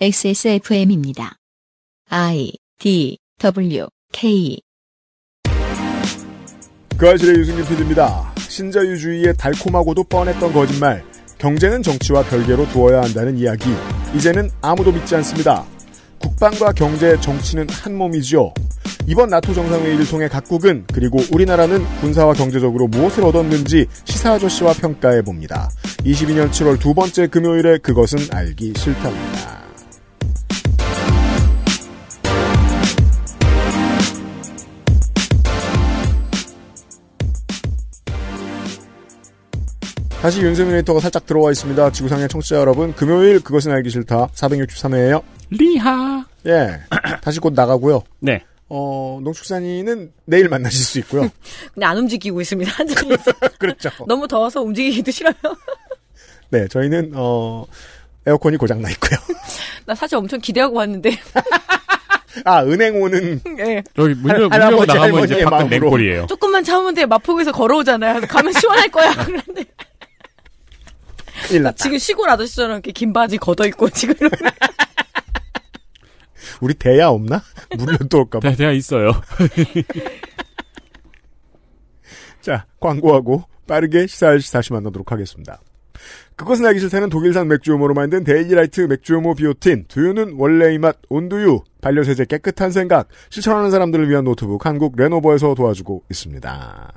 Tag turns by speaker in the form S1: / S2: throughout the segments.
S1: XSFM입니다. I D W K
S2: 그 아실의 유승균
S1: PD입니다. 신자유주의의 달콤하고도 뻔했던 거짓말. 경제는 정치와 별개로 두어야 한다는 이야기. 이제는 아무도 믿지 않습니다. 국방과 경제, 정치는 한 몸이지요. 이번 나토 정상회의를 통해 각국은 그리고 우리나라는 군사와 경제적으로 무엇을 얻었는지 시사 아저씨와 평가해 봅니다. 22년 7월 두 번째 금요일에 그것은 알기 싫답니다. 다시 윤세민 에디터가 살짝 들어와 있습니다. 지구상의 청취자 여러분, 금요일 그것은 알기 싫다 463회예요.
S2: 리하.
S1: 예. 다시 곧 나가고요. 네. 어, 농축산인은 내일 만나실 수 있고요.
S2: 그냥 안 움직이고 있습니다. 한정이 그렇죠. 너무 더워서 움직이기도 싫어요.
S1: 네, 저희는 어 에어컨이 고장 나 있고요.
S2: 나 사실 엄청 기대하고 왔는데.
S1: 아, 은행 오는.
S2: 네. 여기 문 열고 나가면 이제 밖은 냉골이에요. 조금만 참으면 돼. 마포구에서 걸어오잖아요. 가면 시원할 거야. 그런데. 일 났다. 지금 시골 아저씨처럼 이렇게 긴 바지 걷어입고 지금 이러고.
S1: 우리 대야 없나? 물려또 올까 봐. 대, 야 있어요. 자, 광고하고 빠르게 시사 할시 다시 만나도록 하겠습니다. 그것은 알기 싫다는 독일산 맥주효모로 만든 데일리라이트 맥주효모 비오틴, 두유는 원래의 맛, 온두유, 반려세제 깨끗한 생각, 실천하는 사람들을 위한 노트북 한국 레노버에서 도와주고 있습니다.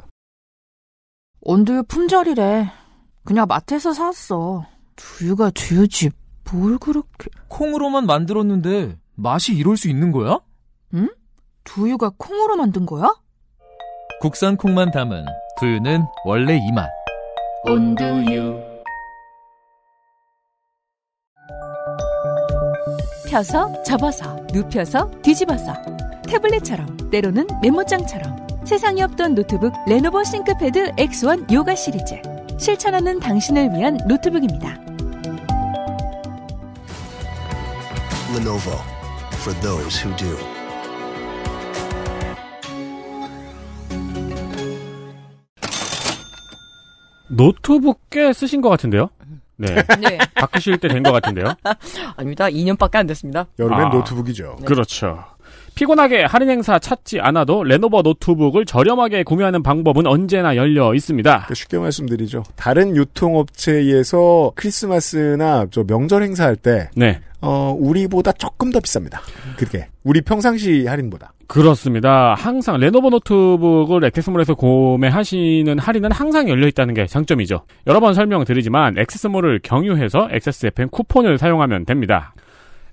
S3: 온두유 품절이래. 그냥 마트에서 샀어. 두유가 두유집뭘 그렇게. 콩으로만 만들었는데 맛이 이럴 수 있는 거야?
S1: 응? 두유가 콩으로 만든 거야?
S3: 국산 콩만 담은 두유는 원래 이 맛.
S2: 온두유. 펴서, 접어서, 눕혀서, 뒤집어서. 태블릿처럼, 때로는 메모장처럼. 세상에 없던 노트북 레노버 싱크패드 X1 요가 시리즈. 실천하는 당신을 위한 노트북입니다.
S1: Lenovo for those who do.
S2: 노트북 꽤 쓰신 것 같은데요? 네. 네. 바꾸실 때 된 것 같은데요? 아닙니다. 2년밖에 안 됐습니다. 여름엔 아, 노트북이죠. 네. 그렇죠. 피곤하게 할인 행사 찾지 않아도 레노버 노트북을 저렴하게 구매하는 방법은 언제나 열려 있습니다. 그러니까 쉽게 말씀드리죠.
S1: 다른 유통업체에서 크리스마스나 저
S2: 명절 행사할 때 네. 어, 우리보다 조금 더 비쌉니다. 그게. 우리 평상시 할인보다. 그렇습니다. 항상 레노버 노트북을 액세스몰에서 구매하시는 할인은 항상 열려있다는 게 장점이죠. 여러 번 설명드리지만 액세스몰을 경유해서 액세스 FM 쿠폰을 사용하면 됩니다.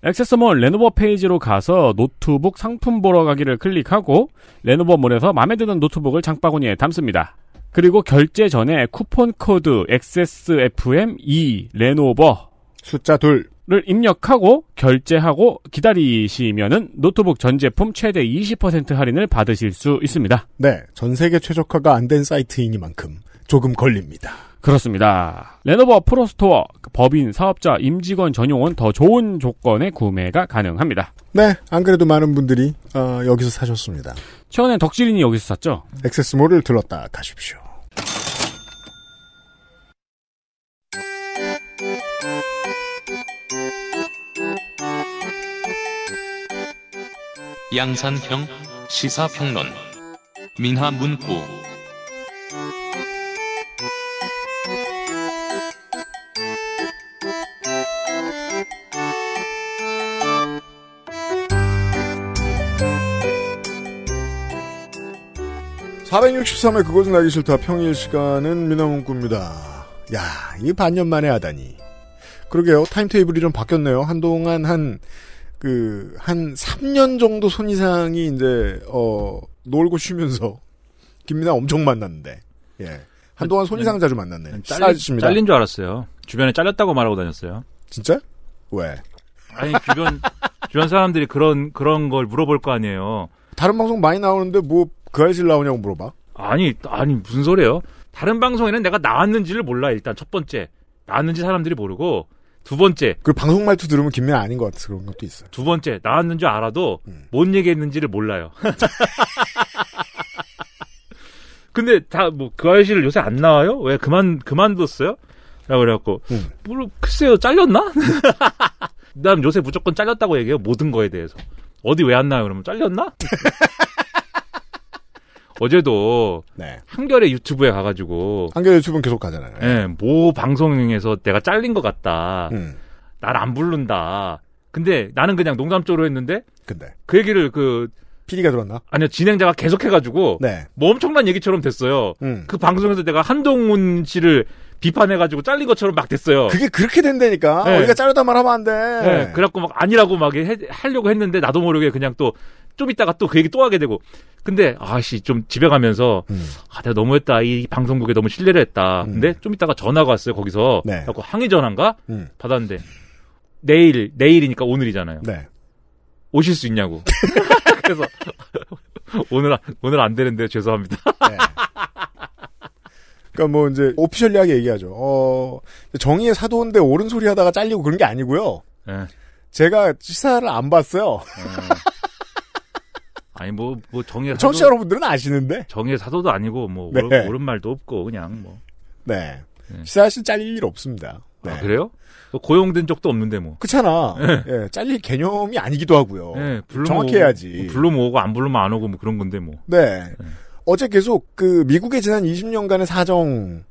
S2: 액세스몰 레노버 페이지로 가서 노트북 상품 보러 가기를 클릭하고 레노버몰에서 마음에 드는 노트북을 장바구니에 담습니다. 그리고 결제 전에 쿠폰 코드 XSFM2 레노버 숫자 둘를 입력하고 결제하고 기다리시면은 노트북 전 제품 최대 20% 할인을 받으실 수 있습니다.
S1: 네, 전 세계 최적화가 안 된 사이트이니만큼
S2: 조금 걸립니다. 그렇습니다. 레노버 프로스토어 법인 사업자 임직원 전용은 더 좋은 조건의 구매가 가능합니다. 네, 안 그래도 많은 분들이
S1: 어, 여기서 사셨습니다.
S2: 최근에 덕질인이 여기서 샀죠.
S1: 액세스몰을 들렀다 가십시오.
S3: 양산형 시사평론 민하문구
S1: 463회 그것은 알기 싫다 평일 시간은 미나문구입니다. 야, 이게 반년 만에 하다니. 그러게요. 타임테이블이 좀 바뀌었네요. 한동안 한, 그, 한 3년 정도 손 이상이 이제, 어, 놀고 쉬면서, 김민아 엄청 만났는데, 예. 한동안 손 이상 자주 만났네. 잘리, 잘린
S3: 줄 알았어요. 주변에 잘렸다고 말하고 다녔어요. 진짜? 왜?
S1: 아니, 주변,
S3: 주변 사람들이 그런, 그런 걸 물어볼 거 아니에요. 다른
S1: 방송 많이 나오는데, 뭐, 그 아이실 나오냐고 물어봐.
S3: 아니, 아니, 무슨 소리예요? 다른 방송에는 내가 나왔는지를 몰라, 일단. 첫 번째. 나왔는지 사람들이 모르고, 두
S1: 번째. 그 방송 말투 들으면 김민아 아닌 것 같아서 그런 것도 있어요.
S3: 두 번째. 나왔는지 알아도, 음. 뭔 얘기했는지를 몰라요. 근데 다, 뭐, 그 아이실 요새 안 나와요? 왜 그만, 그만뒀어요? 라고 그래갖고, 음. 뭐, 글쎄요, 잘렸나? 난 그 요새 무조건 잘렸다고 얘기해요. 모든 거에 대해서. 어디 왜 안 나요? 그러면 잘렸나? 어제도 네. 한겨레 유튜브에 가가지고 한겨레
S1: 유튜브는 계속 가잖아요.
S3: 예, 모 방송에서 내가 잘린 것 같다. 음. 날안 부른다. 근데 나는 그냥 농담조로 했는데 근데 그 얘기를 그 PD가 들었나? 아니요 진행자가 계속 해가지고 네. 뭐 엄청난 얘기처럼 됐어요. 음. 그 방송에서 내가 한동훈 씨를 비판해가지고 잘린 것처럼 막 됐어요. 그게
S1: 그렇게 된다니까. 네. 우리가 자르다 말하면 안 돼. 네.
S3: 그래갖고 막 아니라고 막 해, 하려고 했는데 나도 모르게 그냥 또 좀이따가또그 얘기 또 하게 되고. 근데 아씨 좀 집에 가면서 음. 아 내가 너무했다 이 방송국에 너무 신뢰를 했다. 음. 근데 좀이따가 전화가 왔어요 거기서. 네. 자꾸 항의 전화인가 음. 받았는데 내일 내일이니까 오늘이잖아요. 네. 오실 수 있냐고. 그래서 오늘 오늘 안 되는데 죄송합니다. 네.
S1: 그러니까 뭐 이제 오피셜리하게 얘기하죠. 어 정의의 사도인데 옳은 소리 하다가 잘리고 그런 게 아니고요. 네. 제가 시사를 안 봤어요. 네.
S3: 아니 뭐뭐 뭐 정예 뭐 정치 여러분들은 아시는데 정예 사도도 아니고 뭐 네. 옳은, 옳은 말도
S1: 없고 그냥 뭐. 네. 네. 시사실 잘릴 일 없습니다. 네. 아, 그래요? 뭐 고용된 적도 없는데 뭐. 그렇잖아. 네. 예, 잘릴 개념이 아니기도 하고요. 네, 정확해야지. 뭐
S3: 불러 모으고 안 불러면 안 오고 뭐 그런 건데 뭐.
S1: 네. 네. 어제 계속 그 미국의 지난 20년간의 사정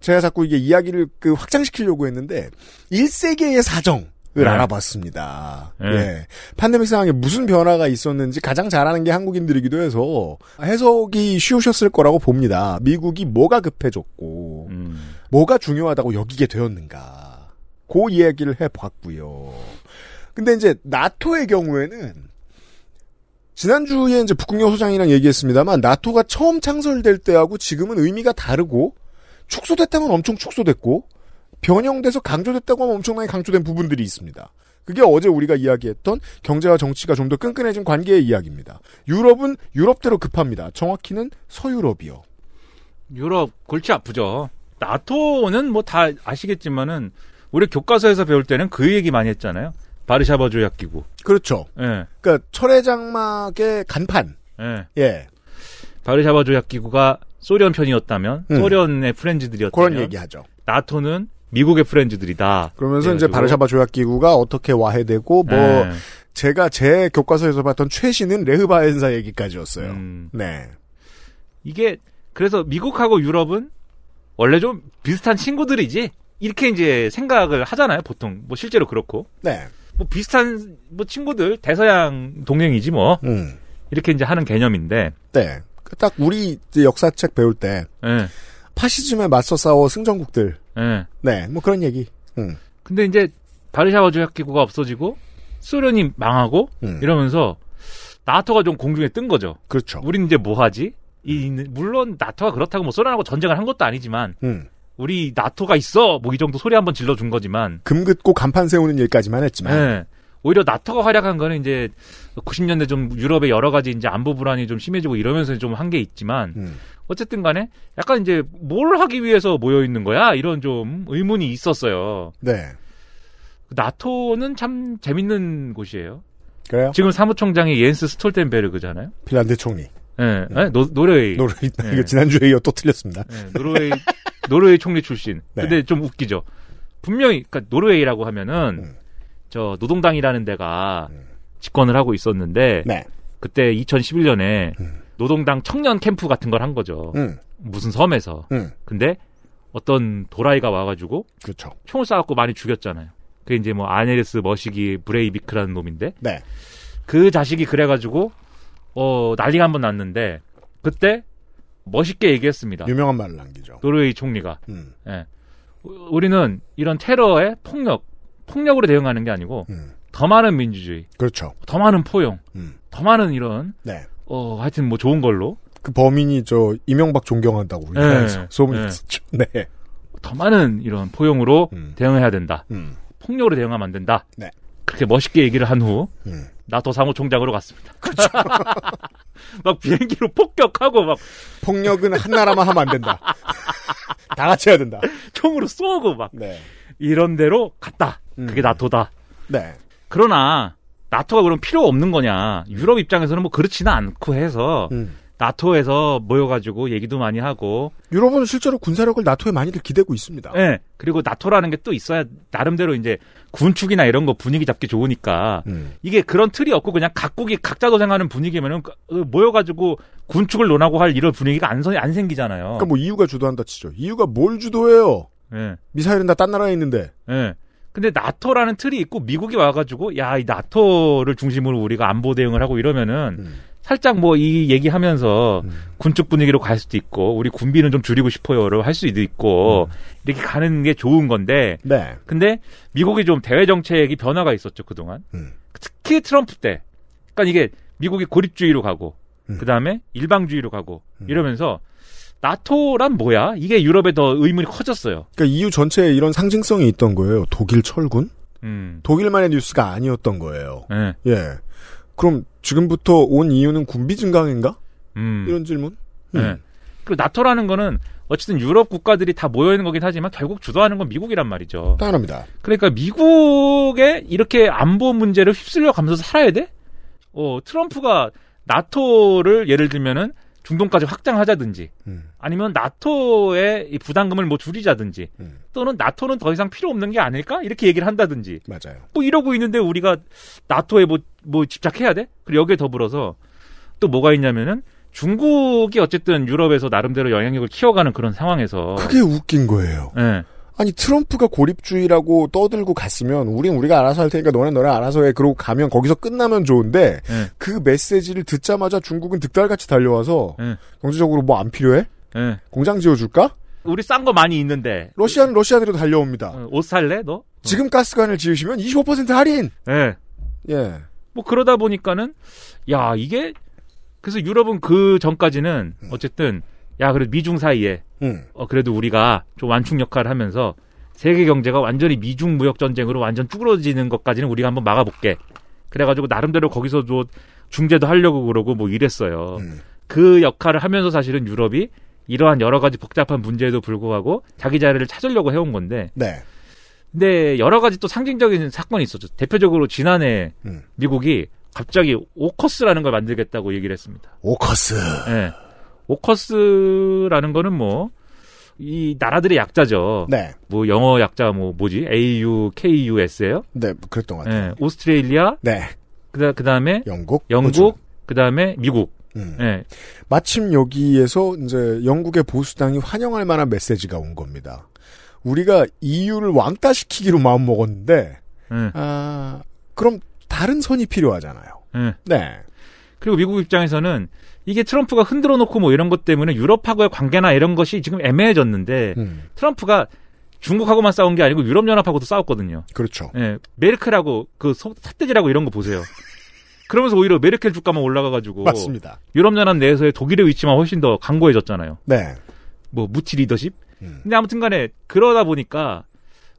S1: 제가 자꾸 이게 이야기를 그 확장시키려고 했는데 1세기의 사정 네. 알아봤습니다. 네. 예. 팬데믹 상황에 무슨 변화가 있었는지 가장 잘하는 게 한국인들이기도 해서 해석이 쉬우셨을 거라고 봅니다. 미국이 뭐가 급해졌고 음. 뭐가 중요하다고 여기게 되었는가. 그 이야기를 해봤고요. 근데 이제 나토의 경우에는 지난주에 이제 북극여 소장이랑 얘기했습니다만 나토가 처음 창설될 때하고 지금은 의미가 다르고 축소됐다면 엄청 축소됐고 변형돼서 강조됐다고 하면 엄청나게 강조된 부분들이 있습니다. 그게 어제 우리가 이야기했던 경제와 정치가 좀 더 끈끈해진 관계의 이야기입니다. 유럽은 유럽대로 급합니다. 정확히는 서유럽이요.
S3: 유럽 골치 아프죠. 나토는 뭐 다 아시겠지만은 우리 교과서에서 배울 때는 그 얘기 많이 했잖아요. 바르샤바 조약 기구. 그렇죠. 예.
S1: 그러니까 철의 장막의 간판. 예. 예.
S3: 바르샤바 조약 기구가 소련 편이었다면 음. 소련의 프렌즈들이었다면 그런 얘기하죠. 나토는 미국의 프렌즈들이다. 그러면서 이제 바르샤바
S1: 조약 기구가 어떻게 와해되고 뭐 네. 제가 제 교과서에서 봤던 최신은 레흐바엔사 얘기까지였어요. 음. 네.
S3: 이게 그래서 미국하고 유럽은 원래 좀 비슷한 친구들이지 이렇게 이제 생각을 하잖아요. 보통 뭐 실제로 그렇고. 네. 뭐 비슷한 뭐 친구들 대서양 동맹이지 뭐 음. 이렇게 이제 하는 개념인데.
S1: 네. 딱 우리 역사책 배울 때 네. 파시즘에 맞서 싸워 승전국들 네. 네, 뭐 그런 얘기. 음.
S3: 근데 이제 바르샤바 조약 기구가 없어지고 소련이 망하고 음. 이러면서 나토가 좀 공중에 뜬 거죠. 그렇죠. 우린 이제 뭐 하지? 이 물론 나토가 그렇다고 뭐 소련하고 전쟁을 한 것도 아니지만 음. 우리 나토가 있어 뭐 이 정도 소리 한번 질러 준 거지만
S1: 금긋고 간판 세우는 일까지만 했지만 네.
S3: 오히려 나토가 활약한 거는 이제 90년대 좀 유럽의 여러 가지 이제 안보 불안이 좀 심해지고 이러면서 좀 한 게 있지만 음. 어쨌든 간에 약간 이제 뭘 하기 위해서 모여 있는 거야 이런 좀 의문이 있었어요. 네. 나토는 참 재밌는 곳이에요. 그래요? 지금 사무총장이 옌스 스톨텐베르그잖아요.
S1: 핀란드 총리. 예,
S3: 네. 예, 노, 노르웨이. 노르웨이. 네. 이거 지난주에
S1: 이어 또 틀렸습니다. 네.
S3: 노르웨이, 노르웨이 총리 출신. 네. 근데 좀 웃기죠. 분명히, 그러니까 노르웨이라고 하면은 음. 저 노동당이라는 데가 집권을 하고 있었는데 네. 그때 2011년에 음. 노동당 청년 캠프 같은 걸 한 거죠. 음. 무슨 섬에서. 음. 근데 어떤 도라이가 와가지고 그쵸. 그렇죠. 총을 쏴갖고 많이 죽였잖아요. 그게 이제 뭐 아네르스 머시기 브레이비크라는 놈인데 네. 그 자식이 그래가지고 어 난리가 한 번 났는데 그때 멋있게 얘기했습니다. 유명한 말을 남기죠. 노르웨이 총리가. 음. 예. 우리는 이런 테러의 폭력 폭력으로 대응하는 게 아니고 음. 더 많은 민주주의, 그렇죠. 더 많은 포용, 음. 더 많은 이런 네.
S1: 어 하여튼 뭐 좋은 걸로 그 범인이 저 이명박 존경한다고 우리 네. 소문이 있었죠. 네.
S3: 네. 더 많은 이런 포용으로 음. 대응해야 된다. 음. 폭력으로 대응하면 안 된다. 네. 그렇게 멋있게 얘기를 한 후나도 음. 사무총장으로 갔습니다. 그렇죠.
S1: 막 비행기로 폭격하고 막 폭력은 한 나라만 하면 안 된다. 다 같이 해야 된다. 총으로 쏘고 막. 네. 이런 데로 갔다. 음.
S3: 그게 나토다. 네. 그러나 나토가 그럼 필요 없는 거냐? 유럽 입장에서는 뭐 그렇지는 않고 해서 음. 나토에서 모여가지고 얘기도 많이 하고 유럽은
S1: 실제로 군사력을 나토에 많이들 기대고 있습니다. 네,
S3: 그리고 나토라는 게 또 있어야 나름대로 이제 군축이나 이런 거 분위기 잡기 좋으니까 음. 이게 그런 틀이 없고 그냥 각국이 각자 도생하는 분위기면은 그, 그 모여가지고 군축을 논하고 할 이런 분위기가 안, 안 생기잖아요. 그러니까
S1: 뭐 이유가 주도한다 치죠. 이유가 뭘 주도해요? 예. 미사일은 다 딴 나라에 있는데. 예. 근데 나토라는
S3: 틀이 있고 미국이 와가지고 야 이 나토를 중심으로 우리가 안보 대응을 하고 이러면은 음. 살짝 뭐 이 얘기하면서 음. 군축 분위기로 갈 수도 있고 우리 군비는 좀 줄이고 싶어요를 할 수도 있고 음. 이렇게 가는 게 좋은 건데 네. 근데 미국이 좀 대외 정책이 변화가 있었죠 그동안 음. 특히 트럼프 때 그러니까 이게 미국이 고립주의로 가고 음. 그 다음에 일방주의로 가고 음. 이러면서 나토란 뭐야? 이게 유럽에 더 의문이 커졌어요.
S1: 그러니까 EU 전체에 이런 상징성이 있던 거예요. 독일 철군? 음. 독일만의 뉴스가 아니었던 거예요. 네. 예. 그럼 지금부터 온 이유는 군비 증강인가? 음. 이런 질문? 음. 네.
S3: 그리고 나토라는 거는 어쨌든 유럽 국가들이 다 모여 있는 거긴 하지만 결국 주도하는 건 미국이란 말이죠.
S1: 당연합니다. 그러니까
S3: 미국의 이렇게 안보 문제를 휩쓸려 가면서 살아야 돼? 어, 트럼프가 나토를 예를 들면은 중동까지 확장하자든지 음. 아니면 나토의 이 부담금을 뭐 줄이자든지 음. 또는 나토는 더 이상 필요 없는 게 아닐까 이렇게 얘기를 한다든지 맞아요. 뭐 이러고 있는데 우리가 나토에 뭐뭐 뭐 집착해야 돼? 그리고 여기에 더불어서 또 뭐가 있냐면은 중국이 어쨌든 유럽에서 나름대로 영향력을 키워가는 그런
S1: 상황에서 그게 웃긴 거예요. 네. 아니 트럼프가 고립주의라고 떠들고 갔으면 우린 우리가 알아서 할 테니까 너네 너네 알아서 해 그러고 가면 거기서 끝나면 좋은데 네. 그 메시지를 듣자마자 중국은 득달같이 달려와서 네. 경제적으로 뭐 안 필요해? 네. 공장 지어줄까? 우리
S3: 싼 거 많이 있는데
S1: 러시아는 러시아대로 달려옵니다. 어, 옷 살래 너? 어. 지금 가스관을 지으시면 25% 할인. 예. 예. 뭐 그러다 보니까는 야 이게
S3: 그래서 유럽은 그 전까지는 어쨌든 야 그래도 미중 사이에 음. 어, 그래도 우리가 좀 완충 역할을 하면서 세계 경제가 완전히 미중 무역 전쟁으로 완전 쭈그러지는 것까지는 우리가 한번 막아볼게. 그래가지고 나름대로 거기서도 뭐 중재도 하려고 그러고 뭐 이랬어요. 음. 그 역할을 하면서 사실은 유럽이 이러한 여러 가지 복잡한 문제에도 불구하고 자기 자리를 찾으려고 해온 건데. 네. 근데 여러 가지 또 상징적인 사건이 있었죠. 대표적으로 지난해 음. 미국이 갑자기 오커스라는 걸 만들겠다고 얘기를 했습니다. 오커스. 네. 오커스라는 거는 뭐, 이 나라들의 약자죠. 네. 뭐 영어 약자 뭐 뭐지? AU, KUS예요? 네, 뭐 그랬던 것 같아요. 네, 오스트레일리아. 네.
S1: 그다 음에
S3: 영국, 영국, 그다음에
S1: 미국. 음. 네. 마침 여기에서 이제 영국의 보수당이 환영할 만한 메시지가 온 겁니다. 우리가 EU를 왕따시키기로 마음 먹었는데, 음. 네. 아 그럼 다른 선이 필요하잖아요. 음. 네. 그리고 미국
S3: 입장에서는 이게 트럼프가 흔들어 놓고 뭐 이런 것 때문에 유럽하고의 관계나 이런 것이 지금 애매해졌는데 음. 트럼프가 중국하고만 싸운 게 아니고 유럽연합하고도 싸웠거든요. 그렇죠. 예. 메르크라고그 소, 삿대질하고 이런 거 보세요. 그러면서 오히려 메르켈 주가만 올라가가지고 맞습니다. 유럽연합 내에서의 독일의 위치만 훨씬 더 강고해졌잖아요. 네. 뭐 무티 리더십. 음. 근데 아무튼간에 그러다 보니까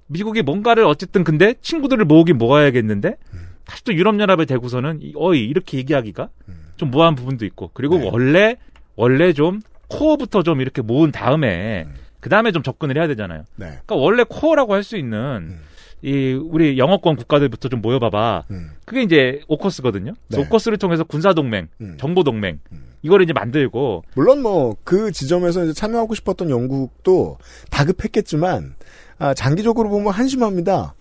S3: 미국이 뭔가를 어쨌든 근데 친구들을 모으긴 모아야겠는데 음. 다시 또 유럽연합에 대고서는 어이 이렇게 얘기하기가 음. 좀 모한 부분도 있고 그리고 네. 원래 원래 좀 코어부터 좀 이렇게 모은 다음에 음. 그 다음에 좀 접근을 해야 되잖아요. 네. 그러니까 원래 코어라고 할 수 있는 음. 이 우리 영어권 국가들부터 좀 모여봐봐. 음. 그게 이제 오커스거든요. 네. 오커스를 통해서 군사 동맹, 음. 정보 동맹 음. 이거를 이제 만들고
S1: 물론 뭐 그 지점에서 이제 참여하고 싶었던 영국도 다급했겠지만 아, 장기적으로 보면 한심합니다.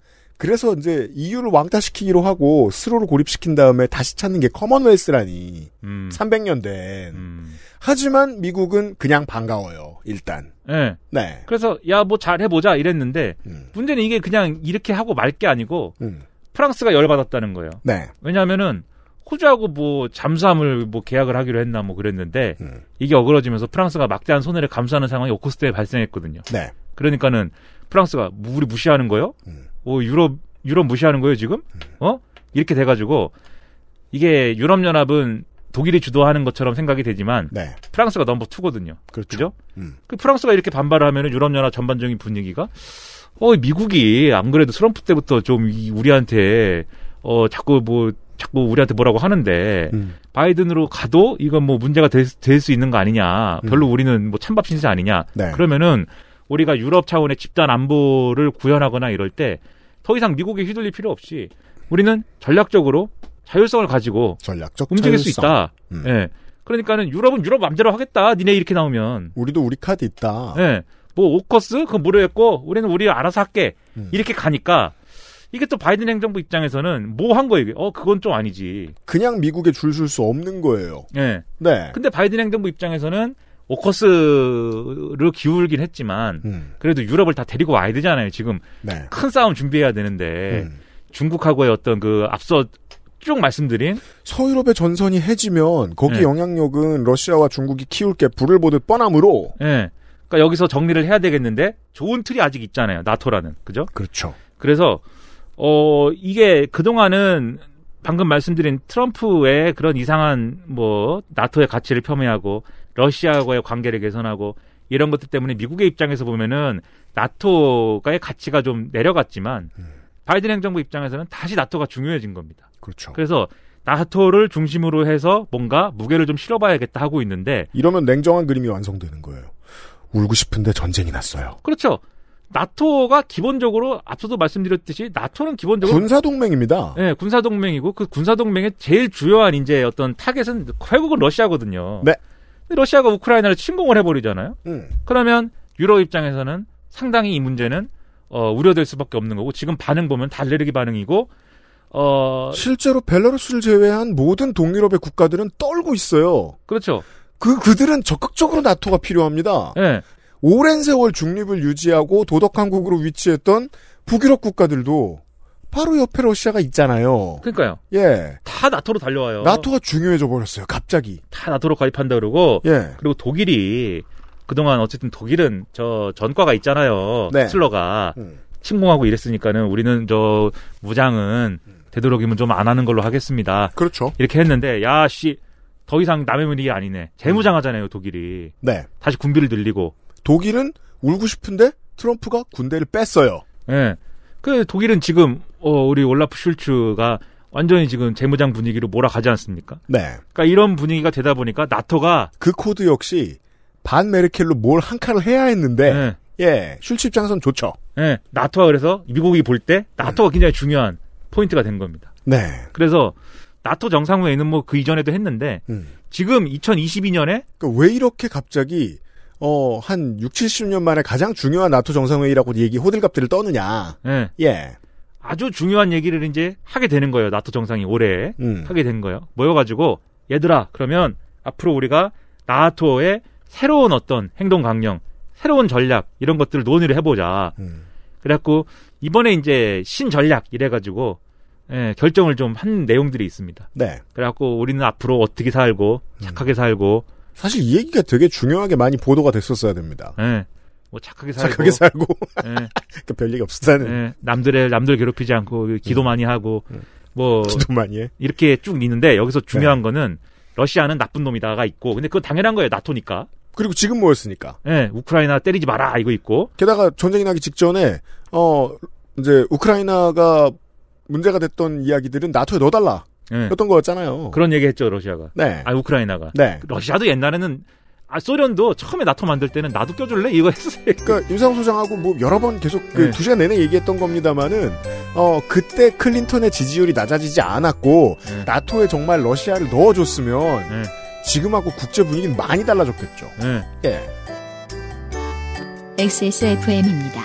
S1: 그래서 이제 이유를 왕따시키기로 하고 스스로를 고립시킨 다음에 다시 찾는 게 커먼웰스라니. 음. 300년 된. 음. 하지만 미국은 그냥 반가워요. 일단.
S2: 네.
S3: 네. 그래서 야 뭐 잘 해보자 이랬는데 음. 문제는 이게 그냥 이렇게 하고 말 게 아니고 음. 프랑스가 열받았다는 거예요. 네. 왜냐하면은 호주하고 뭐 잠수함을 뭐 계약을 하기로 했나 뭐 그랬는데 음. 이게 어그러지면서 프랑스가 막대한 손해를 감수하는 상황이 오코스트에 발생했거든요. 네. 그러니까는 프랑스가 우리 무시하는 거요? 예 음. 오 유럽 유럽 무시하는 거예요 지금? 어? 이렇게 돼가지고 이게 유럽 연합은 독일이 주도하는 것처럼 생각이 되지만 네. 프랑스가 넘버 투거든요. 그렇죠. 그죠? 음. 그 프랑스가 이렇게 반발을 하면은 유럽 연합 전반적인 분위기가 어 미국이 안 그래도 트럼프 때부터 좀 우리한테 어 자꾸 뭐 자꾸 우리한테 뭐라고 하는데 음. 바이든으로 가도 이건 뭐 문제가 될수 될 있는 거 아니냐 음. 별로 음. 우리는 뭐 찬밥 신세 아니냐 네. 그러면은 우리가 유럽 차원의 집단 안보를 구현하거나 이럴 때더 이상 미국에 휘둘릴 필요 없이 우리는 전략적으로 자율성을 가지고 전략적 움직일 자율성. 수 있다. 음. 예. 그러니까는 유럽은 유럽 맘대로 하겠다. 니네 이렇게 나오면 우리도 우리 카드 있다. 예. 뭐 오커스 그거 무료였고 우리는 우리 알아서 할게. 음. 이렇게 가니까 이게 또 바이든
S1: 행정부 입장에서는
S3: 뭐 한 거예요? 어 그건 좀 아니지.
S1: 그냥 미국에 줄줄수 없는
S3: 거예요. 예. 네. 근데 바이든 행정부 입장에서는 오커스를 뭐 기울긴 했지만 음. 그래도 유럽을 다 데리고 와야 되잖아요. 지금 네. 큰 싸움 준비해야 되는데 음. 중국하고의 어떤 그 앞서 쭉 말씀드린
S1: 서유럽의 전선이 해지면 거기 네. 영향력은 러시아와 중국이 키울 게 불을 보듯 뻔함으로 네.
S3: 그러니까 여기서 정리를 해야 되겠는데 좋은 틀이 아직 있잖아요. 나토라는. 그죠? 그렇죠. 그래서 어 이게 그동안은 방금 말씀드린 트럼프의 그런 이상한 뭐 나토의 가치를 폄훼하고 러시아하고의 관계를 개선하고 이런 것들 때문에 미국의 입장에서 보면은 나토가의 가치가 좀 내려갔지만 음. 바이든 행정부 입장에서는 다시 나토가 중요해진 겁니다. 그렇죠. 그래서 나토를 중심으로 해서 뭔가 무게를 좀 실어봐야겠다 하고 있는데
S1: 이러면 냉정한 그림이 완성되는 거예요. 울고 싶은데 전쟁이 났어요.
S3: 그렇죠. 나토가 기본적으로 앞서도 말씀드렸듯이 나토는 기본적으로 군사
S1: 동맹입니다.
S3: 네, 군사 동맹이고 그 군사 동맹의 제일 주요한 이제 어떤 타겟은 결국은 러시아거든요. 네. 러시아가 우크라이나를 침공을 해버리잖아요. 음. 그러면 유럽 입장에서는 상당히 이 문제는 어, 우려될 수밖에 없는 거고 지금 반응 보면 달래르기
S1: 반응이고 어... 실제로 벨라루스를 제외한 모든 동유럽의 국가들은 떨고 있어요. 그렇죠. 그 그들은 적극적으로 나토가 필요합니다. 네. 오랜 세월 중립을 유지하고 도덕 한국으로 위치했던 북유럽 국가들도 바로 옆에 러시아가 있잖아요. 그러니까요. 예.
S3: 다 나토로 달려와요.
S1: 나토가 중요해져 버렸어요.
S3: 갑자기. 다 나토로 가입한다 그러고 예. 그리고 독일이 그동안 어쨌든 독일은 저 전과가 있잖아요. 네. 슬러가 음. 침공하고 이랬으니까는 우리는 저 무장은 되도록이면 좀 안 하는 걸로 하겠습니다. 그렇죠. 이렇게 했는데 야씨더 이상 남의 분위기 아니네. 재무장하잖아요, 독일이.
S1: 네. 다시 군비를 늘리고 독일은 울고 싶은데 트럼프가 군대를 뺐어요. 예. 네. 그 독일은 지금 어,
S3: 우리 올라프 슐츠가 완전히 지금 재무장 분위기로 몰아가지 않습니까?
S1: 네. 그러니까 이런 분위기가 되다 보니까 나토가 그 코드 역시 반 메르켈로 뭘한 칸을 해야 했는데 네. 예, 슐츠 입장에선 좋죠. 예, 나토가 그래서 미국이 볼 때 나토가 음. 굉장히 중요한
S3: 포인트가 된 겁니다. 네. 그래서 나토 정상회의는 뭐 그 이전에도 했는데
S1: 음. 지금 2022년에 그러니까 왜 이렇게 갑자기 어, 한 6, 70년 만에 가장 중요한 나토 정상회의라고 얘기 호들갑들을 떠느냐. 네.
S3: 예. 예. 아주 중요한 얘기를 이제 하게 되는 거예요. 나토 정상이 올해 음. 하게 된 거예요. 모여가지고 얘들아 그러면 앞으로 우리가 나토의 새로운 어떤 행동 강령, 새로운 전략 이런 것들을 논의를 해보자. 음. 그래갖고 이번에 이제 신전략 이래가지고 예, 결정을 좀 한 내용들이 있습니다. 네. 그래갖고 우리는 앞으로 어떻게 살고
S1: 착하게 음. 살고 사실 이 얘기가 되게 중요하게 많이 보도가 됐었어야 됩니다. 예. 뭐 착하게
S3: 살고. 착하게 살고. 네. 예. 그별일이 없으다는. 네. 남들의 남들 괴롭히지 않고 기도 음. 많이 하고 음. 뭐 기도 많이 해. 이렇게 쭉 있는데 여기서 중요한 네. 거는 러시아는 나쁜 놈이다가 있고 근데 그건 당연한 거예요 나토니까. 그리고 지금 뭐였으니까
S1: 예, 우크라이나 때리지 마라 이거 있고. 게다가 전쟁이 나기 직전에 어 이제 우크라이나가 문제가 됐던 이야기들은 나토에 넣어달라. 네. 였던 거였잖아요. 그런 얘기했죠 러시아가. 네. 아
S3: 우크라이나가. 네. 러시아도 옛날에는 아 소련도 처음에 나토 만들 때는 나도 껴줄래 이거 했어요.
S1: 그러니까 임상 소장하고 뭐 여러 번 계속 그두 네. 시간 내내 얘기했던 겁니다만은 어 그때 클린턴의 지지율이 낮아지지 않았고 네. 나토에 정말 러시아를 넣어줬으면 네. 지금하고 국제 분위기는 많이 달라졌겠죠.
S2: 네. 예. XSFM입니다.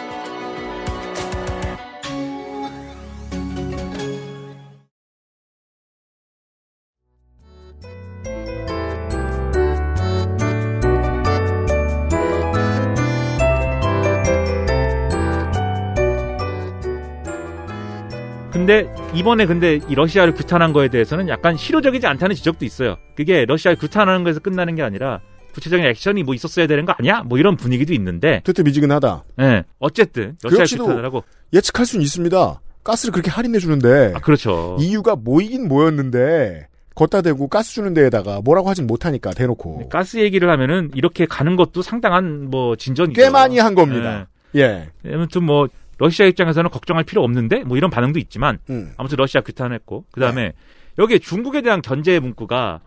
S3: 이번에 근데 이 러시아를 규탄한 거에 대해서는 약간 실효적이지 않다는 지적도 있어요. 그게 러시아를 규탄하는 거에서 끝나는 게 아니라 구체적인 액션이 뭐 있었어야 되는 거 아니야? 뭐 이런 분위기도 있는데. 뜻뜻
S1: 미지근하다. 예. 네.
S3: 어쨌든 그 러시아 규탄하고
S1: 예측할 수는 있습니다. 가스를 그렇게 할인해 주는데. 아 그렇죠. 이유가 뭐이긴뭐였는데 걷다 대고 가스 주는 데에다가 뭐라고 하진 못하니까 대놓고. 네,
S3: 가스 얘기를 하면은 이렇게 가는 것도 상당한 뭐 진전이 꽤 많이 한 겁니다. 네. 예. 아무튼 뭐 러시아 입장에서는 걱정할 필요 없는데 뭐 이런 반응도 있지만 음. 아무튼 러시아 규탄했고 그다음에 네. 여기에 중국에 대한 견제 의 문구가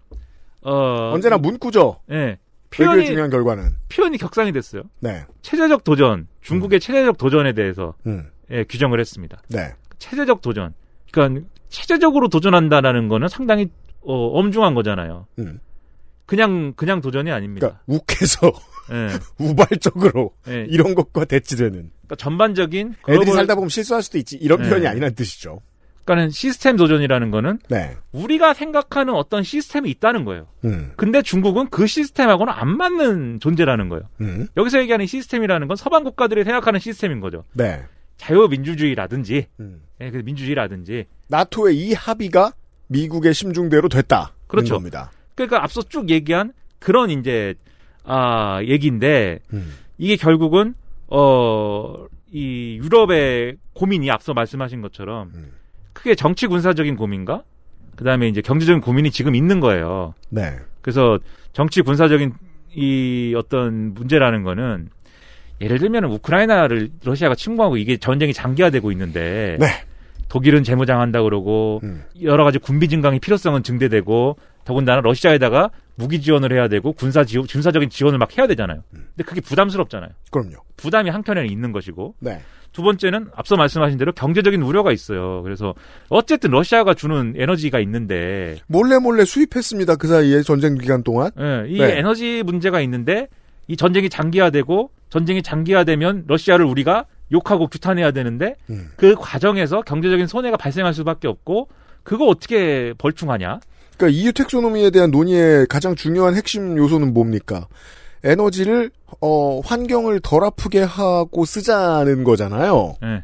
S3: 어 언제나
S1: 문구죠. 예. 네.
S3: 표현이 중요한 결과는 표현이
S1: 격상이 됐어요. 네. 체제적
S3: 도전, 중국의 음. 체제적 도전에 대해서 음. 예, 규정을 했습니다. 네. 체제적 도전. 그러니까 체제적으로 도전한다라는 거는 상당히 어, 엄중한 거잖아요. 음. 그냥 그냥 도전이 아닙니다. 그러니까 욱해서 네. 우발적으로 네. 이런 것과 대치되는. 그러니까 전반적인 글로벌... 애들이 살다 보면 실수할 수도 있지 이런 네. 표현이 아니란 뜻이죠. 그러니까는 시스템 도전이라는 거는 네. 우리가 생각하는 어떤 시스템이 있다는 거예요. 음. 근데 중국은 그 시스템하고는 안 맞는 존재라는 거예요. 음. 여기서 얘기하는 시스템이라는 건 서방 국가들이 생각하는 시스템인 거죠. 네. 자유민주주의라든지 음. 네, 민주주의라든지
S1: 나토의 이 합의가 미국의 심중대로 됐다. 그렇죠. 겁니다.
S3: 그러니까 앞서 쭉 얘기한 그런 이제 아, 얘기인데 음. 이게 결국은 어, 이 유럽의 고민이 앞서 말씀하신 것처럼 음. 크게 정치 군사적인 고민과 그다음에 이제 경제적인 고민이 지금 있는 거예요. 네. 그래서 정치 군사적인 이 어떤 문제라는 거는 예를 들면 우크라이나를 러시아가 침공하고 이게 전쟁이 장기화되고 있는데 네. 독일은 재무장한다 그러고 음. 여러 가지 군비 증강의 필요성은 증대되고 더군다나 러시아에다가 무기 지원을 해야 되고 군사 지원 군사적인 지원을 막 해야 되잖아요. 음. 근데 그게 부담스럽잖아요. 그럼요. 부담이 한켠에는 있는 것이고. 네. 두 번째는 앞서 말씀하신 대로 경제적인 우려가 있어요. 그래서 어쨌든 러시아가 주는 에너지가 있는데
S1: 몰래 몰래 수입했습니다. 그 사이에 전쟁 기간 동안. 네, 이 네.
S3: 에너지 문제가 있는데 이 전쟁이 장기화되고 전쟁이 장기화되면 러시아를 우리가 욕하고 규탄해야 되는데 음. 그 과정에서 경제적인 손해가 발생할 수밖에 없고 그거 어떻게 벌충하냐?
S1: 그러니까 EU 텍소노미에 대한 논의의 가장 중요한 핵심 요소는 뭡니까? 에너지를 어, 환경을 덜 아프게 하고 쓰자는 거잖아요. 네.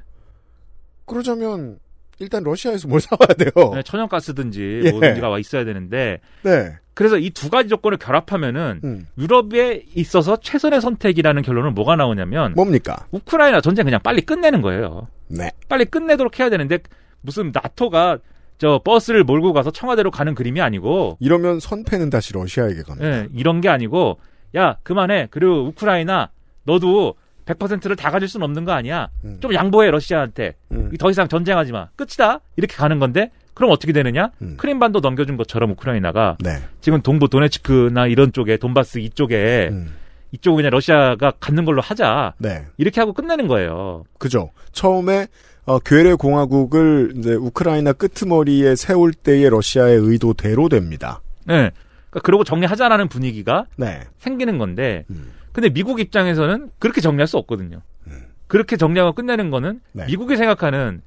S1: 그러자면 일단 러시아에서 뭘 사와야 돼요.
S3: 네, 천연가스든지 예. 뭐든지가 와 있어야 되는데.
S1: 네. 그래서 이 두 가지
S3: 조건을 결합하면은 음. 유럽에 있어서 최선의 선택이라는 결론은 뭐가 나오냐면 뭡니까? 우크라이나 전쟁 그냥 빨리 끝내는 거예요. 네. 빨리 끝내도록 해야 되는데 무슨 나토가 저 버스를 몰고 가서 청와대로 가는 그림이 아니고 이러면 선패는 다시 러시아에게 갑니다. 예, 이런 게 아니고 야 그만해 그리고 우크라이나 너도 100%를 다 가질 수는 없는 거 아니야. 음. 좀 양보해 러시아한테. 음. 더 이상 전쟁하지 마. 끝이다. 이렇게 가는 건데 그럼 어떻게 되느냐? 음. 크림반도 넘겨준 것처럼 우크라이나가 네. 지금 동부 도네츠크나 이런 쪽에 돈바스 이쪽에 음. 이쪽은 그냥 러시아가 갖는 걸로 하자. 네. 이렇게 하고 끝내는 거예요.
S1: 그죠. 처음에 어, 괴뢰 공화국을 이제 우크라이나 끄트머리에 세울 때의 러시아의 의도대로 됩니다. 네.
S3: 그러니까 그러고 정리하자라는 분위기가 네. 생기는 건데 음. 근데 미국 입장에서는 그렇게 정리할 수 없거든요. 음. 그렇게 정리하고 끝내는 거는 네. 미국이 생각하는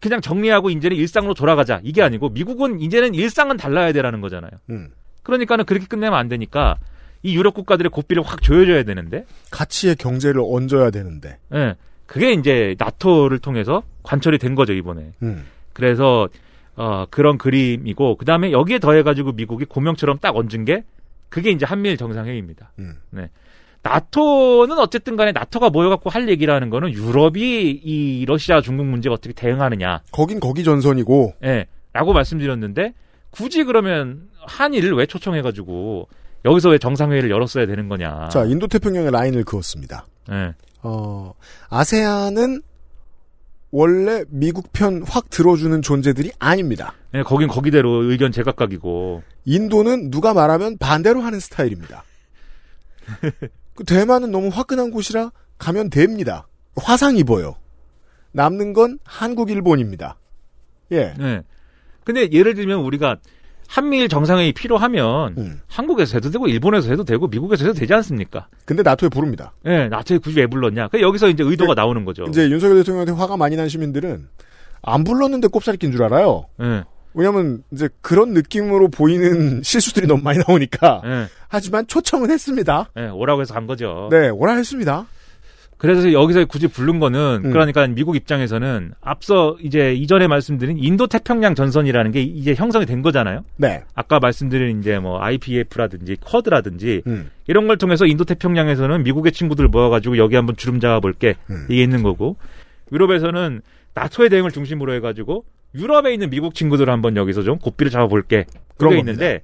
S3: 그냥 정리하고 이제는 일상으로 돌아가자 이게 아니고 미국은 이제는 일상은 달라야 되라는 거잖아요. 음. 그러니까는 그렇게 끝내면 안 되니까 이 유럽 국가들의 고삐를 확 조여줘야 되는데
S1: 가치의 경제를 얹어야 되는데. 예. 네.
S3: 그게 이제 나토를 통해서 관철이 된 거죠 이번에. 음. 그래서 어 그런 그림이고 그 다음에 여기에 더해가지고 미국이 고명처럼 딱 얹은 게 그게 이제 한미일 정상회의입니다. 음. 네. 나토는 어쨌든 간에 나토가 모여갖고 할 얘기라는 거는 유럽이 이 러시아 중국 문제 어떻게 대응하느냐. 거긴 거기
S1: 전선이고. 예. 네,
S3: 라고 말씀드렸는데 굳이 그러면 한일을 왜 초청해가지고 여기서 왜 정상회의를 열었어야 되는 거냐. 자,
S1: 인도태평양의 라인을 그었습니다. 네. 어, 아세안은 원래 미국 편 확 들어주는 존재들이 아닙니다. 네, 거긴 거기대로 의견 제각각이고. 인도는 누가 말하면 반대로 하는 스타일입니다. 그 대만은 너무 화끈한 곳이라 가면 됩니다. 화상 입어요. 남는 건 한국, 일본입니다. 예.
S3: 네. 근데 예를 들면 우리가 한미일 정상회의 필요하면 음. 한국에서 해도 되고 일본에서 해도 되고 미국에서 해도 되지 않습니까? 근데 나토에 부릅니다. 예, 네, 나토에 굳이 왜 불렀냐? 그 여기서 이제 의도가 근 네. 나오는 거죠.
S1: 이제 윤석열 대통령한테 화가 많이 난 시민들은 안 불렀는데 꼽살이 낀 줄 알아요. 네. 왜냐면 하 이제 그런 느낌으로 보이는 실수들이 너무 많이 나오니까. 네. 하지만 초청은 했습니다.
S3: 네, 오라고 해서 간 거죠. 네,
S1: 오라 했습니다.
S3: 그래서 여기서 굳이 부른 거는 음. 그러니까 미국 입장에서는 앞서 이제 이전에 말씀드린 인도 태평양 전선이라는 게 이제 형성이 된 거잖아요. 네. 아까 말씀드린 이제 뭐 IPF라든지 쿼드라든지 음. 이런 걸 통해서 인도 태평양에서는 미국의 친구들 모아가지고 여기 한번 주름 잡아볼게 음. 이게 있는 거고 유럽에서는 나토의 대응을 중심으로 해가지고 유럽에 있는 미국 친구들 한번 여기서 좀 고삐를 잡아볼게 그런 게 있는데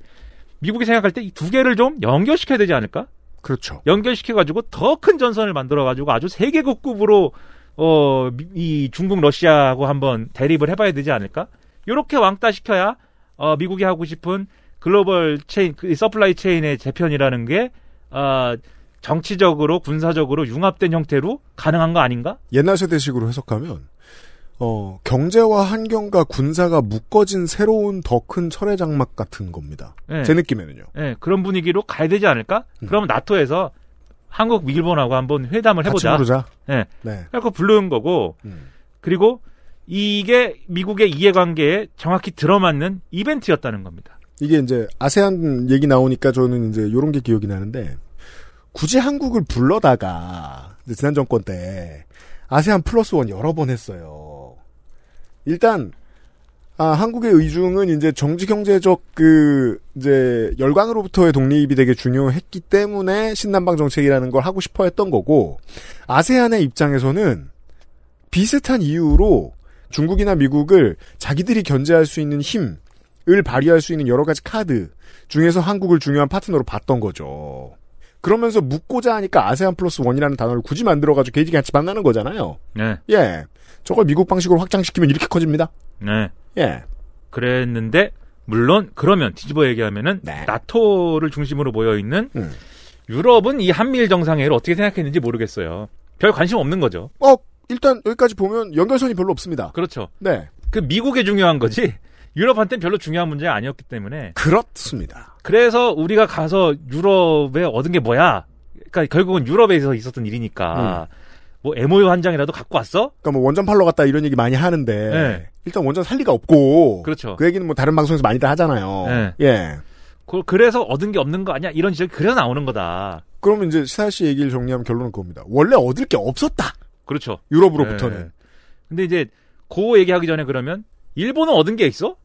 S3: 미국이 생각할 때 이 두 개를 좀 연결시켜야 되지 않을까? 그렇죠. 연결시켜가지고 더 큰 전선을 만들어가지고 아주 세계국급으로 어, 이 중국 러시아하고 한번 대립을 해봐야 되지 않을까? 요렇게 왕따 시켜야 어, 미국이 하고 싶은 글로벌 체인, 그 서플라이 체인의 재편이라는 게 어, 정치적으로 군사적으로 융합된 형태로 가능한 거 아닌가?
S1: 옛날 세대식으로 해석하면 어, 경제와 환경과 군사가 묶어진 새로운 더 큰 철의 장막 같은 겁니다. 네. 제 느낌에는요.
S3: 네, 그런 분위기로 가야 되지 않을까? 음. 그럼 나토에서 한국, 일본하고 한번 회담을 해보자. 같자 네. 네. 그래서 불러온 거고, 음. 그리고 이게 미국의 이해관계에 정확히 들어맞는 이벤트였다는 겁니다.
S1: 이게 이제 아세안 얘기 나오니까 저는 이제 요런게 기억이 나는데, 굳이 한국을 불러다가, 지난 정권 때, 아세안 플러스 원 여러 번 했어요. 일단 아, 한국의 의중은 이제 정치 경제적 그 이제 열광으로부터의 독립이 되게 중요했기 때문에 신남방 정책이라는 걸 하고 싶어 했던 거고 아세안의 입장에서는 비슷한 이유로 중국이나 미국을 자기들이 견제할 수 있는 힘을 발휘할 수 있는 여러 가지 카드 중에서 한국을 중요한 파트너로 봤던 거죠. 그러면서 묻고자 하니까 아세안 플러스 원이라는 단어를 굳이 만들어가지고 개이지 같이 만나는 거잖아요. 네. 예. 저걸 미국 방식으로 확장시키면 이렇게 커집니다. 네. 예.
S3: 그랬는데 물론 그러면 뒤집어 얘기하면은 네. 나토를 중심으로 모여 있는 음. 유럽은 이 한미일 정상회를 의 어떻게 생각했는지 모르겠어요. 별 관심 없는 거죠. 어, 일단 여기까지 보면 연결선이 별로 없습니다. 그렇죠. 네. 그 미국에 중요한 거지. 음. 유럽한테는 별로 중요한 문제 아니었기 때문에
S1: 그렇습니다.
S3: 그래서 우리가 가서 유럽에 얻은 게 뭐야? 그러니까 결국은 유럽에서 있었던 일이니까 음.
S1: 뭐 MOU 한 장이라도 갖고 왔어? 그러니까 뭐 원전 팔러 갔다 이런 얘기 많이 하는데 네.
S3: 일단 원전 살 리가
S1: 없고 그렇죠. 그 얘기는 뭐 다른 방송에서 많이들 하잖아요. 네. 예. 그, 그래서 얻은 게 없는 거 아니야? 이런 지적이 그래서 나오는 거다. 그러면 이제 시사 씨 얘기를 정리하면 결론은 그겁니다. 원래 얻을 게 없었다. 그렇죠. 유럽으로부터는. 네.
S3: 근데 이제 그 얘기하기 전에 그러면 일본은 얻은 게 있어?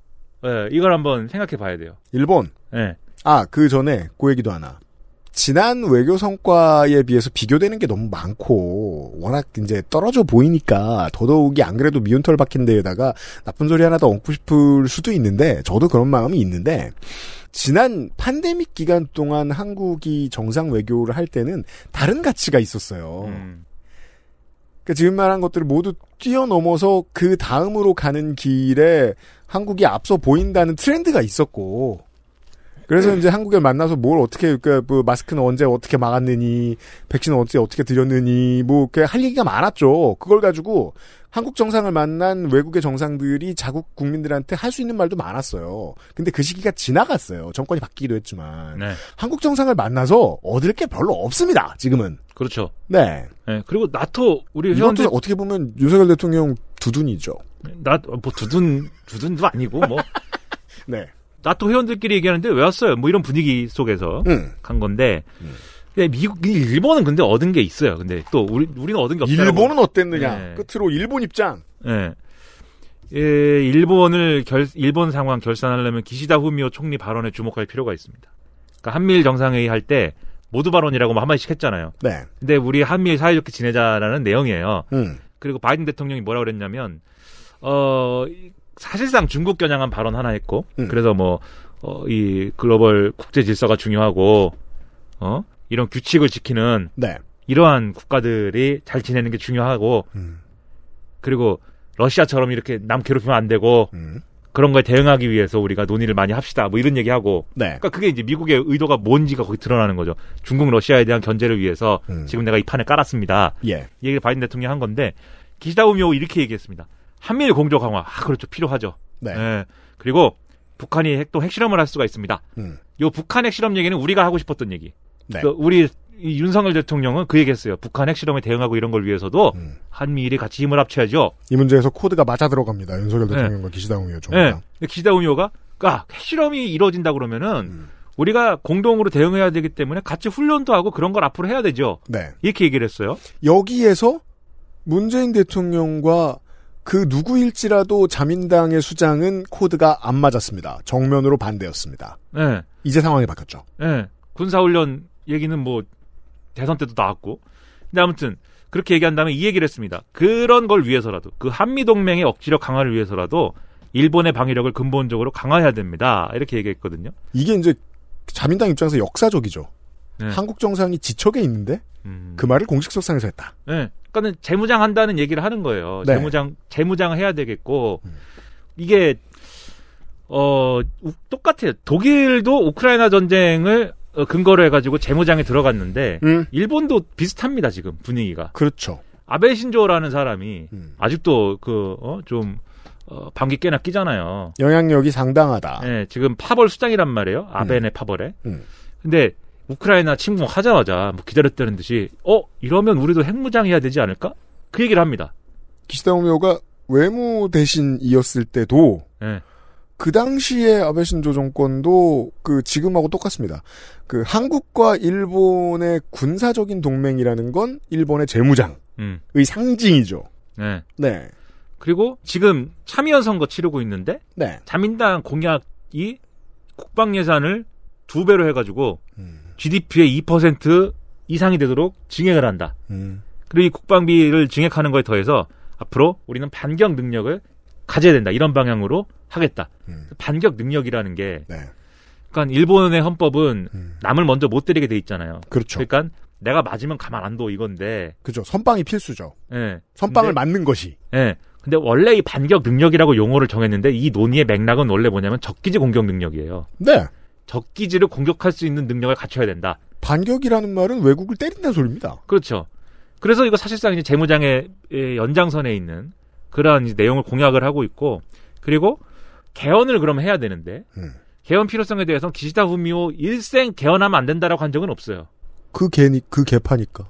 S3: 예, 이걸 한번 생각해 봐야 돼요.
S1: 일본. 예. 아, 그 전에 그 얘기도 하나. 지난 외교 성과에 비해서 비교되는 게 너무 많고 워낙 이제 떨어져 보이니까 더더욱이 안 그래도 미운털 박힌 데에다가 나쁜 소리 하나 더 얹고 싶을 수도 있는데 저도 그런 마음이 있는데 지난 팬데믹 기간 동안 한국이 정상 외교를 할 때는 다른 가치가 있었어요. 음. 그러니까 지금 말한 것들을 모두 뛰어넘어서 그 다음으로 가는 길에 한국이 앞서 보인다는 트렌드가 있었고 그래서 이제 한국에 만나서 뭘 어떻게 그, 그 마스크는 언제 어떻게 막았느니 백신은 언제 어떻게 드렸느니 뭐그할 얘기가 많았죠. 그걸 가지고 한국 정상을 만난 외국의 정상들이 자국 국민들한테 할 수 있는 말도 많았어요. 근데 그 시기가 지나갔어요. 정권이 바뀌기도 했지만 네. 한국 정상을 만나서 얻을 게 별로 없습니다. 지금은 그렇죠. 네. 네. 그리고 나토 우리 회원들 어떻게 보면 윤석열 대통령 두둔이죠. 나 뭐 두둔 두둔도 아니고 뭐 네.
S3: 나토 회원들끼리 얘기하는데 왜 왔어요? 뭐 이런 분위기 속에서 음. 간 건데. 음. 근데 미국, 일본은 근데 얻은 게 있어요. 근데 또 우리 우리는 얻은 게 없다. 일본은 어땠느냐? 네.
S1: 끝으로 일본 입장.
S3: 예. 예, 일본을 결, 일본 상황 결산하려면 기시다 후미오 총리 발언에 주목할 필요가 있습니다. 그러니까 한미일 정상회의 할 때 모두 발언이라고 뭐 한마디씩 했잖아요. 네. 근데 우리 한미일 사이좋게 지내자라는 내용이에요. 음. 그리고 바이든 대통령이 뭐라 그랬냐면 어 사실상 중국 겨냥한 발언 하나 했고 음. 그래서 뭐 어, 이 글로벌 국제 질서가 중요하고 어 이런 규칙을 지키는 네. 이러한 국가들이 잘 지내는 게 중요하고 음. 그리고 러시아처럼 이렇게 남 괴롭히면 안 되고 음. 그런 거에 대응하기 위해서 우리가 논의를 많이 합시다 뭐 이런 얘기하고 네. 그러니까 그게 이제 미국의 의도가 뭔지가 거기 드러나는 거죠 중국 러시아에 대한 견제를 위해서 음. 지금 내가 이 판을 깔았습니다 예. 얘기를 바이든 대통령이 한 건데 기시다 우미오 이렇게 얘기했습니다 한미일 공조 강화. 아, 그렇죠. 필요하죠. 네. 예. 그리고 북한이 핵, 또 핵실험을 할 수가 있습니다. 음. 요 북한 핵실험 얘기는 우리가 하고 싶었던 얘기. 네. 그 우리 이 윤석열 대통령은 그 얘기했어요. 북한 핵실험에 대응하고 이런 걸 위해서도 음. 한미일이 같이 힘을 합쳐야죠.
S1: 이 문제에서 코드가 맞아 들어갑니다. 윤석열 네. 대통령과 네. 기시다 우미호
S3: 총장. 네. 기시다 우미호가 아, 그러니까 핵실험이 이루어진다 그러면은 음. 우리가 공동으로 대응해야 되기 때문에 같이 훈련도 하고 그런 걸 앞으로 해야 되죠. 네. 이렇게 얘기를 했어요.
S1: 여기에서 문재인 대통령과 그 누구일지라도 자민당의 수장은 코드가 안 맞았습니다. 정면으로 반대였습니다. 네. 이제 상황이 바뀌었죠. 네.
S3: 군사훈련 얘기는 뭐 대선 때도 나왔고. 근데 아무튼 그렇게 얘기한 다음에 이 얘기를 했습니다. 그런 걸 위해서라도 그 한미 동맹의 억지력 강화를 위해서라도 일본의 방위력을 근본적으로 강화해야 됩니다. 이렇게 얘기했거든요.
S1: 이게 이제 자민당 입장에서 역사적이죠. 네. 한국 정상이 지척에 있는데 음... 그 말을 공식 석상에서 했다.
S3: 네. 그러니까는 재무장 한다는 얘기를 하는 거예요. 네. 재무장 재무장 해야 되겠고 음. 이게 어 똑같아요. 독일도 우크라이나 전쟁을 어, 근거로 해가지고 재무장에 들어갔는데 음. 일본도 비슷합니다 지금 분위기가. 그렇죠. 아베 신조라는 사람이 음. 아직도 그좀 어, 어, 방귀 깨나 끼잖아요.
S1: 영향력이 상당하다.
S3: 네, 지금 파벌 수장이란 말이에요. 아베네 음. 파벌에. 음. 근데 우크라이나 침공하자마자 뭐 기다렸다는 듯이 어 이러면 우리도 핵무장해야 되지 않을까? 그 얘기를 합니다.
S1: 기시다 우미오가 외무 대신이었을 때도 네. 그 당시에 아베 신조 정권도 그 지금하고 똑같습니다. 그 한국과 일본의 군사적인 동맹이라는 건 일본의 재무장의 음. 상징이죠. 네. 네.
S3: 그리고 지금 참의원 선거 치르고 있는데 네. 자민당 공약이 국방 예산을 두 배로 해가지고 GDP의 2% 이상이 되도록 증액을 한다. 음. 그리고 이 국방비를 증액하는 거에 더해서 앞으로 우리는 반격 능력을 가져야 된다. 이런 방향으로 하겠다. 음. 반격 능력이라는 게 네. 그러니까 일본의 헌법은 음. 남을 먼저 못 때리게 돼 있잖아요. 그렇죠. 그러니까 내가 맞으면 가만 안 둬 이건데. 그죠. 선빵이 필수죠.
S1: 예. 네. 선빵을 근데, 맞는 것이.
S3: 예. 네. 근데 원래 이 반격 능력이라고 용어를 정했는데 이 논의의 맥락은 원래 뭐냐면 적기지 공격 능력이에요. 네. 적기지를 공격할 수 있는 능력을 갖춰야 된다. 반격이라는 말은 외국을 때린다는 소리입니다. 그렇죠. 그래서 이거 사실상 이제 재무장의 예, 연장선에 있는 그러한 내용을 공약을 하고 있고 그리고 개헌을 그럼 해야 되는데 음. 개헌 필요성에 대해서는 기시다 후미오 일생 개헌하면 안 된다라고 한 적은 없어요.
S1: 그 개니 그 개파니까.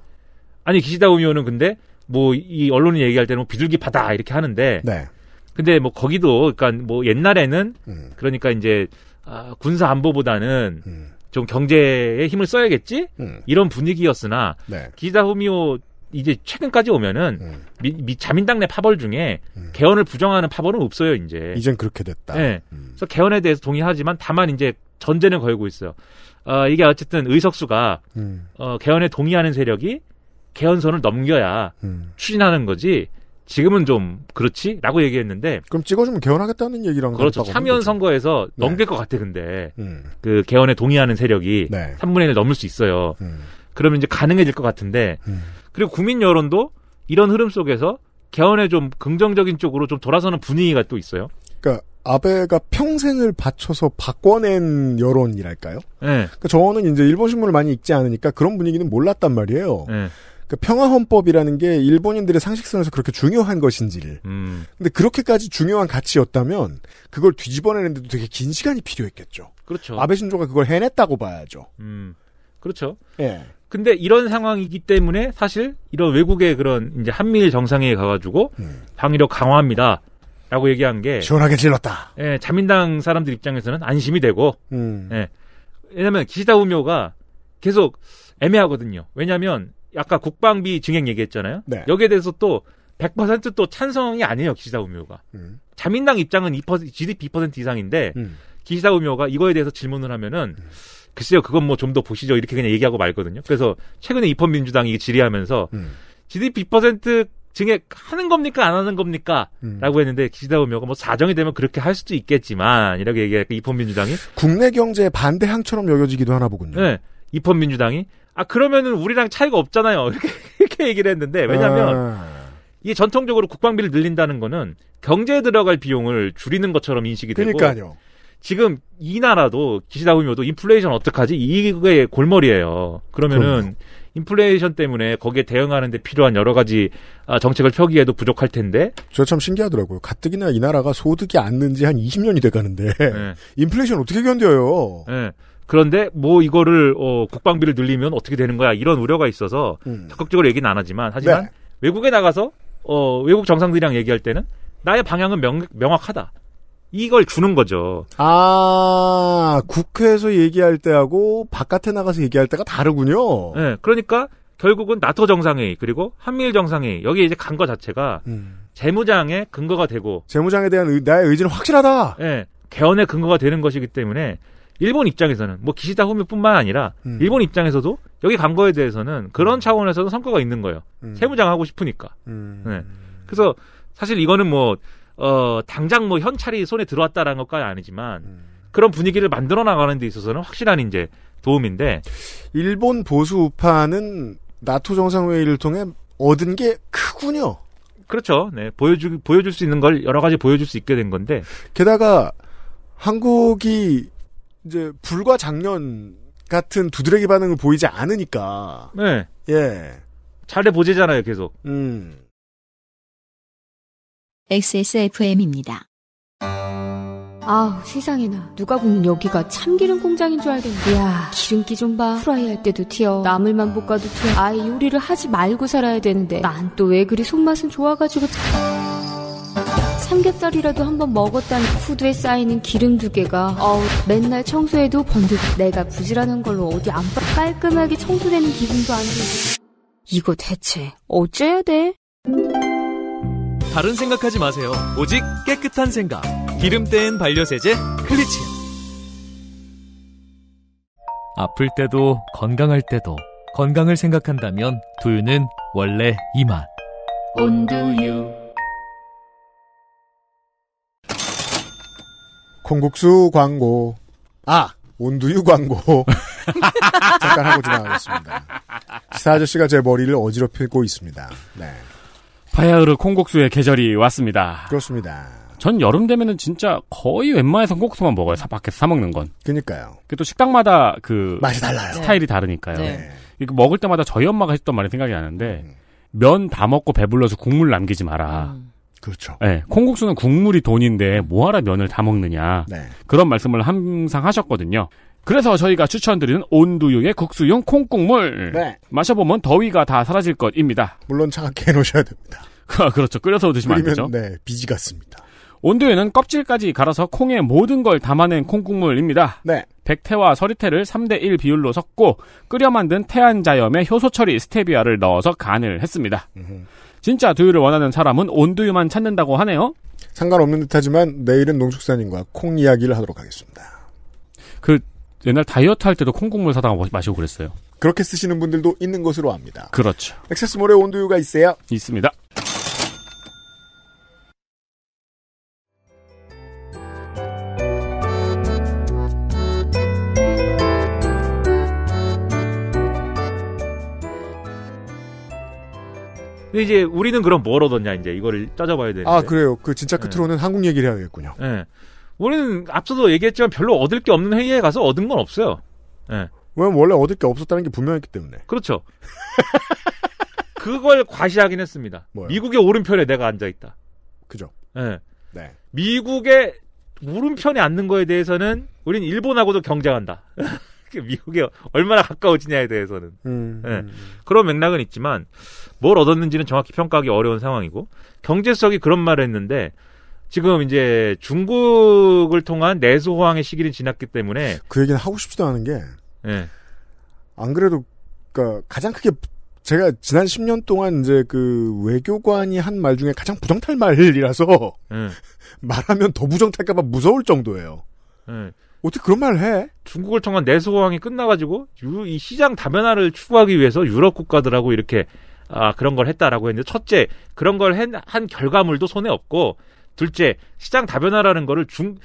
S3: 아니 기시다 후미오는 근데 뭐 이 언론이 얘기할 때는 뭐 비둘기파다 이렇게 하는데. 네. 근데 뭐 거기도 그러니까 뭐 옛날에는 음. 그러니까 이제 아, 군사 안보보다는 음. 좀 경제에 힘을 써야겠지 음. 이런 분위기였으나 네. 기자 후미오 이제 최근까지 오면은 음. 미, 미, 자민당 내 파벌 중에 음. 개헌을 부정하는 파벌은 없어요 이제. 이젠 그렇게 됐다. 네. 음. 그래서 개헌에 대해서 동의하지만 다만 이제 전제는 걸고 있어요. 어, 이게 어쨌든 의석수가 음. 어, 개헌에 동의하는 세력이 개헌선을 넘겨야 음. 추진하는 거지 지금은 좀 그렇지라고 얘기했는데
S1: 그럼 찍어주면 개헌하겠다는 얘기랑 그렇죠 참여연 선거에서 네. 넘길 것 같아
S3: 근데 음. 그 개헌에 동의하는 세력이 네. 3분의 1을 넘을 수 있어요 음. 그러면 이제 가능해질 것 같은데 음. 그리고 국민 여론도 이런 흐름 속에서 개헌에 좀 긍정적인 쪽으로 좀 돌아서는 분위기가 또 있어요
S1: 그러니까 아베가 평생을 바쳐서 바꿔낸 여론이랄까요? 네. 그러니까 저는 이제 일본 신문을 많이 읽지 않으니까 그런 분위기는 몰랐단 말이에요. 네. 그 평화헌법이라는 게 일본인들의 상식선에서 그렇게 중요한 것인지를. 음. 근데 그렇게까지 중요한 가치였다면 그걸 뒤집어내는데도 되게 긴 시간이 필요했겠죠. 그렇죠. 아베 신조가 그걸 해냈다고 봐야죠. 음. 그렇죠. 예.
S3: 근데 이런 상황이기 때문에 사실 이런 외국의 그런 이제 한미일 정상회의 가가지고 음. 방위력 강화합니다. 라고 얘기한 게 시원하게 질렀다. 예, 자민당 사람들 입장에서는 안심이 되고 음. 예. 왜냐면 기시다 우묘가 계속 애매하거든요. 왜냐면 하 아까 국방비 증액 얘기했잖아요. 네. 여기에 대해서 또 100%또 찬성이 아니에요 기시다 우미호가. 음. 자민당 입장은 2% GDP 2% 이상인데 음. 기시다 우미호가 이거에 대해서 질문을 하면은 음. 글쎄요 그건 뭐 좀 더 보시죠 이렇게 그냥 얘기하고 말거든요. 그래서 최근에 입헌민주당이 질의하면서 GDP 2% 증액하는 겁니까 안 하는 겁니까? 음. 라고 했는데 기시다 우미가뭐 사정이 되면 그렇게 할 수도 있겠지만 이렇게 얘기할까 입헌민주당이
S1: 국내 경제의 반대 항처럼 여겨지기도 하나 보군요. 네.
S3: 입헌민주당이 아 그러면은 우리랑 차이가 없잖아요. 이렇게, 이렇게 얘기를 했는데 왜냐하면 아. 이게 전통적으로 국방비를 늘린다는 거는 경제에 들어갈 비용을 줄이는 것처럼 인식이 되고 그러니까요. 지금 이 나라도 기시다 후미오도 인플레이션 어떡하지 이게 골머리예요. 그러면은 그럼요. 인플레이션 때문에 거기에 대응하는데 필요한 여러 가지
S1: 아, 정책을 펴기에도 부족할 텐데. 저 참 신기하더라고요. 가뜩이나 이 나라가 소득이 안 는지 한 20년이 돼 가는데 네. 인플레이션 어떻게 견뎌요? 네. 그런데 뭐 이거를
S3: 어, 국방비를 늘리면 어떻게 되는 거야 이런 우려가 있어서 음. 적극적으로 얘기는 안 하지만 하지만 네. 외국에 나가서 어, 외국 정상들이랑 얘기할 때는 나의 방향은 명, 명확하다. 이걸 주는 거죠.
S1: 아, 국회에서 얘기할 때하고 바깥에 나가서 얘기할 때가 다르군요. 네,
S3: 그러니까 결국은 나토 정상회의 그리고 한미일 정상회의 여기 이제 간거 자체가 음. 재무장의 근거가 되고
S1: 재무장에 대한 의, 나의 의지는 확실하다.
S3: 네, 개헌의 근거가 되는 것이기 때문에 일본 입장에서는 뭐 기시다 후미뿐만 아니라 음. 일본 입장에서도 여기 간 거에 대해서는 그런 음. 차원에서도 성과가 있는 거예요. 음. 세무장 하고 싶으니까. 음. 네. 그래서 사실 이거는 뭐 어, 당장 뭐 현찰이 손에 들어왔다라는 것까지 아니지만 음. 그런 분위기를 만들어 나가는 데 있어서는 확실한 이제 도움인데
S1: 일본 보수 우파는 나토 정상회의를 통해 얻은 게 크군요.
S3: 그렇죠. 네. 보여주 보여줄 수 있는 걸 여러 가지 보여줄 수 있게 된 건데 게다가
S1: 한국이 이제 불과 작년 같은 두드레기 반응을 보이지 않으니까. 네. 예. 잘해 보재잖아요, 계속. 음.
S2: XSFM입니다.
S1: 아우 세상에나 누가 보면 여기가 참기름 공장인 줄 알겠네 야 기름기 좀 봐 프라이 할 때도 튀어 나물만 볶아도 튀어 아예 요리를 하지 말고 살아야 되는데 난 또 왜 그리 손맛은 좋아가지고 참... 삼겹살이라도 한 번 먹었다는 후드에 쌓이는 기름 두 개가 어우 맨날 청소해도 번득 내가 부지런한 걸로 어디 안 깔끔하게 청소되는 기분도 안 들고 이거 대체 어째야 돼?
S3: 다른 생각하지 마세요. 오직 깨끗한 생각. 기름 땐 반려세제 클리치.
S2: 아플 때도
S3: 건강할 때도 건강을 생각한다면 두유는 원래 이 맛.
S1: 온두유. 콩국수 광고. 아! 온두유 광고. 잠깐 하고 지나가겠습니다. 시사 아저씨가 제 머리를 어지럽히고 있습니다. 네.
S2: 바야흐로 콩국수의 계절이 왔습니다. 그렇습니다. 전 여름 되면은 진짜 거의 웬만해선 콩국수만 먹어요. 사 밖에서 사 먹는 건. 그니까요. 또 식당마다 그 맛이 달라요. 스타일이 다르니까요. 네. 네. 이거 먹을 때마다 저희 엄마가 했던 말이 생각이 나는데 음. 면다 먹고 배불러서 국물 남기지 마라. 음. 그렇죠. 네, 콩국수는 국물이 돈인데 뭐하러 면을 다 먹느냐. 네. 그런 말씀을 항상 하셨거든요. 그래서 저희가 추천드리는 온두유의 국수용 콩국물. 네. 마셔보면 더위가 다 사라질 것입니다.
S1: 물론 차갑게 해놓으셔야
S2: 됩니다. 그렇죠. 끓여서 드시면 끓이면, 안 되죠.
S1: 네, 비지 같습니다.
S2: 온두유는 껍질까지 갈아서 콩의 모든 걸 담아낸 콩국물입니다. 네. 백태와 서리태를 3대1 비율로 섞고 끓여 만든 태안자염에 효소 처리 스테비아를 넣어서 간을 했습니다. 으흠. 진짜 두유를 원하는 사람은 온두유만 찾는다고 하네요.
S1: 상관없는 듯하지만 내일은 농축산인과 콩 이야기를 하도록 하겠습니다.
S2: 그 옛날 다이어트 할 때도 콩국물 사다가 마시고 그랬어요.
S1: 그렇게 쓰시는 분들도 있는 것으로 압니다. 그렇죠. 액세스몰에 온두유가 있어요.
S2: 있습니다.
S3: 근데 이제 우리는 그럼 뭘 얻었냐 이제 이거를 따져봐야 되는데. 아 그래요.
S1: 그 진짜 네. 끝으로는 네. 한국 얘기를 해야겠군요. 예. 네.
S3: 우리는 앞서도 얘기했지만 별로 얻을 게 없는 회의에 가서 얻은 건 없어요. 예.
S1: 왜냐면 원래 얻을 게 없었다는 게 분명했기 때문에. 그렇죠.
S3: 그걸 과시하긴 했습니다. 뭐요? 미국의 오른편에 내가 앉아 있다. 그죠. 예. 네. 미국의 오른편에 앉는 거에 대해서는 우린 일본하고도 경쟁한다. 미국에 얼마나 가까워지냐에 대해서는 음, 네. 음. 그런 맥락은 있지만 뭘 얻었는지는 정확히 평가하기 어려운 상황이고 경제수석이 그런 말을 했는데 지금 이제 중국을 통한 내수 호황의 시기는 지났기 때문에
S1: 그 얘기는 하고 싶지도 않은 게안 예. 그래도 그니까 가장 크게 제가 지난 10년 동안 이제 그 외교관이 한 말 중에 가장 부정탈 말이라서 네. 말하면 더 부정탈까봐 무서울 정도예요. 네. 어떻게 그런 말을 해? 중국을 통한 내수공황이 끝나가지고 유,
S3: 이 시장 다변화를 추구하기 위해서 유럽 국가들하고 이렇게 아, 그런 걸 했다라고 했는데 첫째 그런 걸 한 결과물도 손에 없고 둘째 시장 다변화라는 거를 중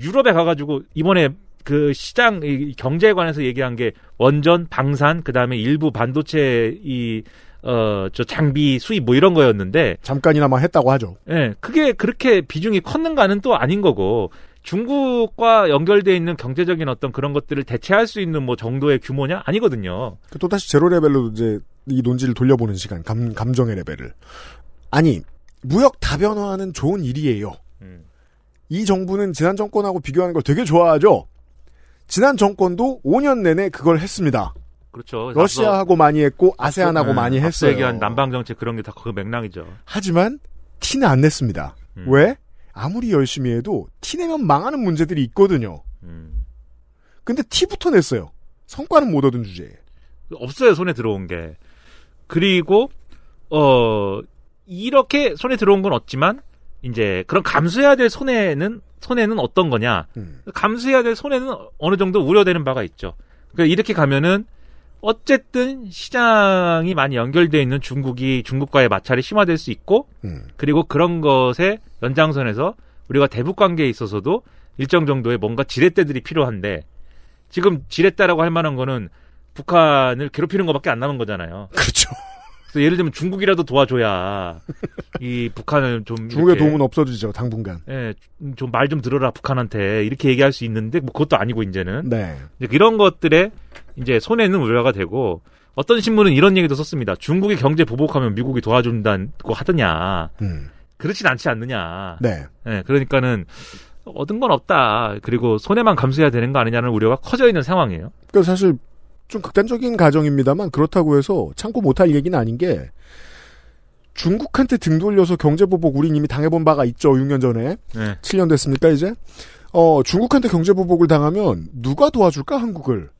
S3: 유럽에 가가지고 이번에 그 시장 이 경제에 관해서 얘기한 게 원전 방산 그다음에 일부 반도체 이 어 저 장비 수입 뭐 이런
S1: 거였는데 잠깐이나마 했다고 하죠. 예, 네,
S3: 그게 그렇게 비중이 컸는가는 또 아닌 거고 중국과 연결돼 있는 경제적인 어떤 그런 것들을 대체할 수 있는 뭐 정도의 규모냐
S1: 아니거든요. 그 또 다시 제로 레벨로 이제 이 논지를 돌려보는 시간, 감 감정의 레벨을 아니 무역 다변화하는 좋은 일이에요. 음. 이 정부는 지난 정권하고 비교하는 걸 되게 좋아하죠. 지난 정권도 5년 내내 그걸 했습니다.
S3: 그렇죠. 러시아하고
S1: 많이 했고 아세안하고 네, 많이 했어요. 얘기한
S3: 난방 정책 그런 게 다 그 맥락이죠.
S1: 하지만 티는 안 냈습니다. 음. 왜? 아무리 열심히 해도 티 내면 망하는 문제들이 있거든요. 음. 근데 티부터 냈어요. 성과는 못 얻은 주제에. 없어요, 손에 들어온 게. 그리고, 어,
S3: 이렇게 손에 들어온 건 없지만, 이제, 그런 감수해야 될 손해는, 손해는 어떤 거냐. 음. 감수해야 될 손해는 어느 정도 우려되는 바가 있죠. 그러니까 이렇게 가면은, 어쨌든 시장이 많이 연결돼 있는 중국이 중국과의 마찰이 심화될 수 있고 음. 그리고 그런 것에 연장선에서 우리가 대북 관계에 있어서도 일정 정도의 뭔가 지렛대들이 필요한데 지금 지렛대라고 할 만한 거는 북한을 괴롭히는 것밖에 안 남은 거잖아요. 그렇죠. 그래서 예를 들면 중국이라도 도와줘야 이 북한을 좀 중국의 도움은
S1: 없어지죠 당분간. 예, 좀
S3: 말좀 좀 들어라 북한한테 이렇게 얘기할 수 있는데 뭐 그것도 아니고 이제는. 네. 이제 이런 것들에 이제 손해는 우려가 되고 어떤 신문은 이런 얘기도 썼습니다. 중국이 경제 보복하면 미국이 도와준다고 하더냐. 음. 그렇진 않지 않느냐. 네. 예, 그러니까는 얻은 건 없다. 그리고 손해만 감수해야 되는 거 아니냐는 우려가 커져 있는 상황이에요.
S1: 그러니까 사실 좀 극단적인 가정입니다만 그렇다고 해서 참고 못할 얘기는 아닌 게 중국한테 등 돌려서 경제보복 우린 이미 당해본 바가 있죠. 6년 전에. 네. 7년 됐습니까 이제? 어, 중국한테 경제보복을 당하면 누가 도와줄까 한국을?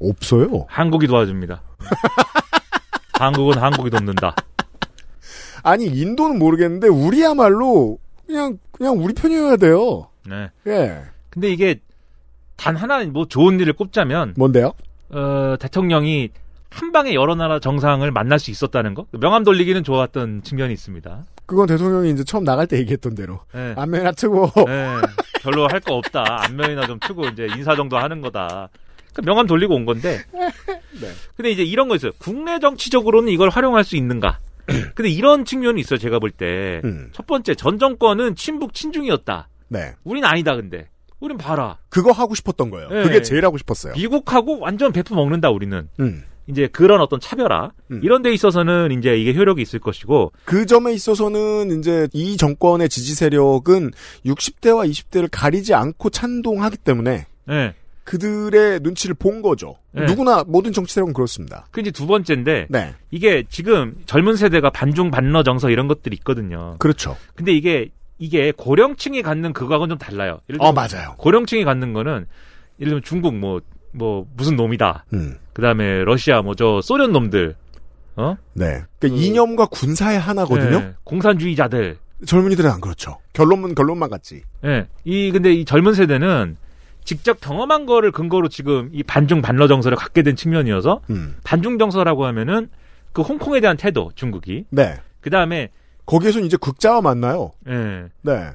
S1: 없어요.
S3: 한국이 도와줍니다. 한국은 한국이 돕는다.
S1: 아니 인도는 모르겠는데 우리야말로 그냥 그냥 우리 편이어야 돼요. 네. 예.
S3: 근데 이게 단 하나 뭐 좋은 일을 꼽자면 뭔데요? 어, 대통령이 한 방에 여러 나라 정상을 만날 수 있었다는 거 명함 돌리기는 좋았던 측면이 있습니다.
S1: 그건 대통령이 이제 처음 나갈 때 얘기했던 대로 네. 안면이나 트고
S3: 네. 별로 할 거 없다 안면이나 좀 트고 이제 인사 정도 하는 거다. 그러니까 명함 돌리고 온 건데. 네. 근데 이제 이런 거 있어요. 국내 정치적으로는 이걸 활용할 수 있는가? 근데 이런 측면이 있어요. 제가 볼 때첫 음. 번째 전 정권은 친북 친중이었다. 네. 우린 아니다 근데. 우린 봐라. 그거 하고 싶었던 거예요. 네. 그게 제일 하고 싶었어요. 미국하고 완전 베프 먹는다 우리는. 음. 이제 그런 어떤 차별화 음. 이런 데 있어서는 이제 이게 효력이 있을 것이고
S1: 그 점에 있어서는 이제 이 정권의 지지 세력은 60대와 20대를 가리지 않고 찬동하기 때문에 네. 그들의 눈치를 본 거죠. 네. 누구나 모든 정치 세력은 그렇습니다.
S3: 그 이제 두 번째인데 네. 이게 지금 젊은 세대가 반중 반러 정서 이런 것들이 있거든요. 그렇죠. 근데 이게 이게 고령층이 갖는 그거하고는 좀 달라요. 예를 들어 어, 맞아요. 고령층이 갖는 거는 예를 들면 중국 뭐, 뭐, 무슨 놈이다. 음. 그 다음에 러시아 뭐, 저, 소련 놈들.
S1: 어? 네. 그러니까 그, 이념과 군사의 하나거든요? 네. 공산주의자들. 젊은이들은 안 그렇죠. 결론만, 결론만 같지. 예. 네. 이, 근데 이 젊은
S3: 세대는 직접 경험한 거를 근거로 지금 이 반중 반러 정서를 갖게 된 측면이어서 음. 반중 정서라고 하면은 그 홍콩에 대한 태도 중국이 네. 그 다음에
S1: 거기에서 는 이제 극자와 만나요. 네. 네.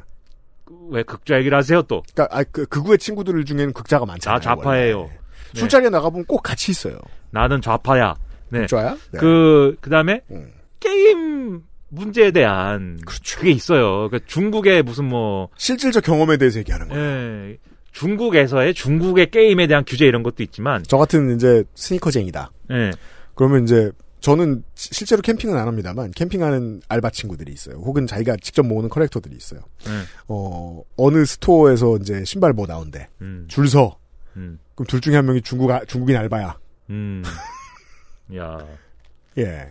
S1: 왜 극좌 얘기를 하세요 또? 그러니까 아, 그 극우의 그 친구들 중에는 극자가 많잖아요. 나 아, 좌파예요. 네. 네. 술자리에 나가보면 꼭 같이 있어요.
S3: 나는 좌파야.
S2: 네. 좌야? 네.
S1: 그 그다음에 음. 게임 문제에
S3: 대한 그렇죠. 그게 있어요. 그러니까 중국의 무슨 뭐 실질적 경험에 대해서 얘기하는 거예요. 예. 중국에서의 중국의 게임에 대한 규제 이런 것도 있지만
S1: 저 같은 이제 스니커쟁이다. 예. 그러면 이제 저는 실제로 캠핑은 안 합니다만 캠핑하는 알바 친구들이 있어요. 혹은 자기가 직접 모으는 커렉터들이 있어요. 음. 어 어느 스토어에서 이제 신발 뭐 나온대 음. 줄 서. 음. 그럼 둘 중에 한 명이 중국 아, 중국인 알바야. 음.
S3: 야. 예.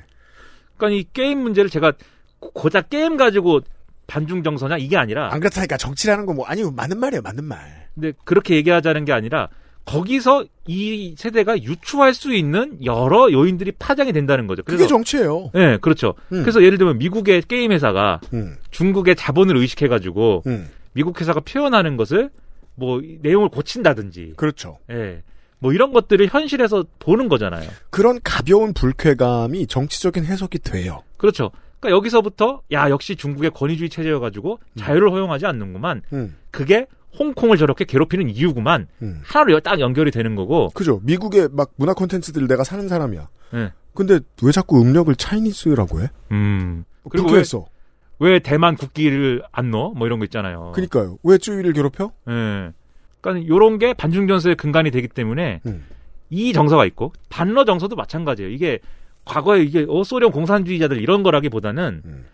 S3: 그러니까 이 게임 문제를 제가 고작 게임 가지고 반중 정서냐 이게 아니라 안 그렇다니까 정치라는 거 뭐 아니 맞는 말이에요 맞는 말. 근데 그렇게 얘기하자는 게 아니라 거기서 이 세대가 유추할 수 있는 여러 요인들이 파장이 된다는 거죠. 그래서, 그게
S1: 정치예요.
S3: 네, 그렇죠. 음. 그래서 예를 들면 미국의 게임 회사가 음. 중국의 자본을 의식해가지고 음. 미국 회사가 표현하는 것을 뭐 내용을 고친다든지. 그렇죠. 예. 네, 뭐 이런 것들을 현실에서 보는 거잖아요.
S1: 그런 가벼운 불쾌감이 정치적인 해석이 돼요. 그렇죠.
S3: 그러니까 여기서부터 야 역시 중국의 권위주의 체제여가지고 음. 자유를 허용하지 않는구만. 음. 그게 홍콩을 저렇게 괴롭히는 이유구만 음. 하나로 딱 연결이 되는 거고. 그죠. 미국의
S1: 막 문화 콘텐츠들 을 내가 사는 사람이야. 네. 근데 왜 자꾸 음력을 차이니스라고 해? 음. 뭐 그리고 왜,
S3: 왜, 대만 국기를 안 넣어? 뭐 이런 거 있잖아요. 그니까요. 왜
S1: 쯔위를 괴롭혀?
S3: 예. 네. 그러니까 요런 게 반중 전서의 근간이 되기 때문에 음. 이 정서가 있고 반러 정서도 마찬가지예요. 이게 과거에 이게 어 소련 공산주의자들 이런 거라기보다는 음.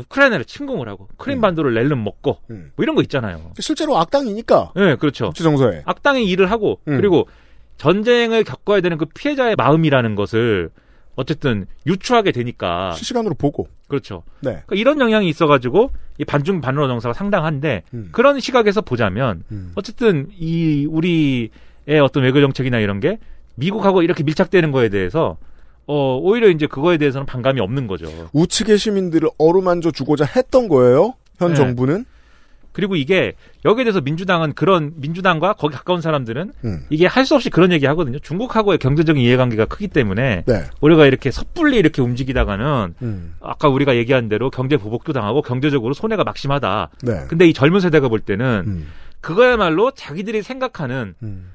S3: 우크라이나를 침공을 하고 크림반도를 렐름 음. 먹고 음. 뭐 이런 거 있잖아요. 실제로 악당이니까. 네, 그렇죠. 국정서에악당의 일을 하고 음. 그리고 전쟁을 겪어야 되는 그 피해자의 마음이라는 것을 어쨌든 유추하게 되니까 실시간으로 보고 그렇죠. 네. 그러니까 이런 영향이 있어가지고 이 반중 반로 정서가 상당한데 음. 그런 시각에서 보자면 음. 어쨌든 이 우리의 어떤 외교 정책이나 이런 게 미국하고 이렇게 밀착되는 거에 대해서 어, 오히려 이제 그거에 대해서는 반감이 없는 거죠.
S1: 우측의 시민들을 어루만져 주고자 했던 거예요. 현 네. 정부는.
S3: 그리고 이게 여기에 대해서 민주당은 그런 민주당과 거기 가까운 사람들은 음. 이게 할 수 없이 그런 얘기 하거든요. 중국하고의 경제적인 이해관계가 크기 때문에 네. 우리가 이렇게 섣불리 이렇게 움직이다가는 음. 아까 우리가 얘기한 대로 경제 보복도 당하고 경제적으로 손해가 막심하다. 네. 근데 이 젊은 세대가 볼 때는 음. 그거야말로 자기들이 생각하는 음.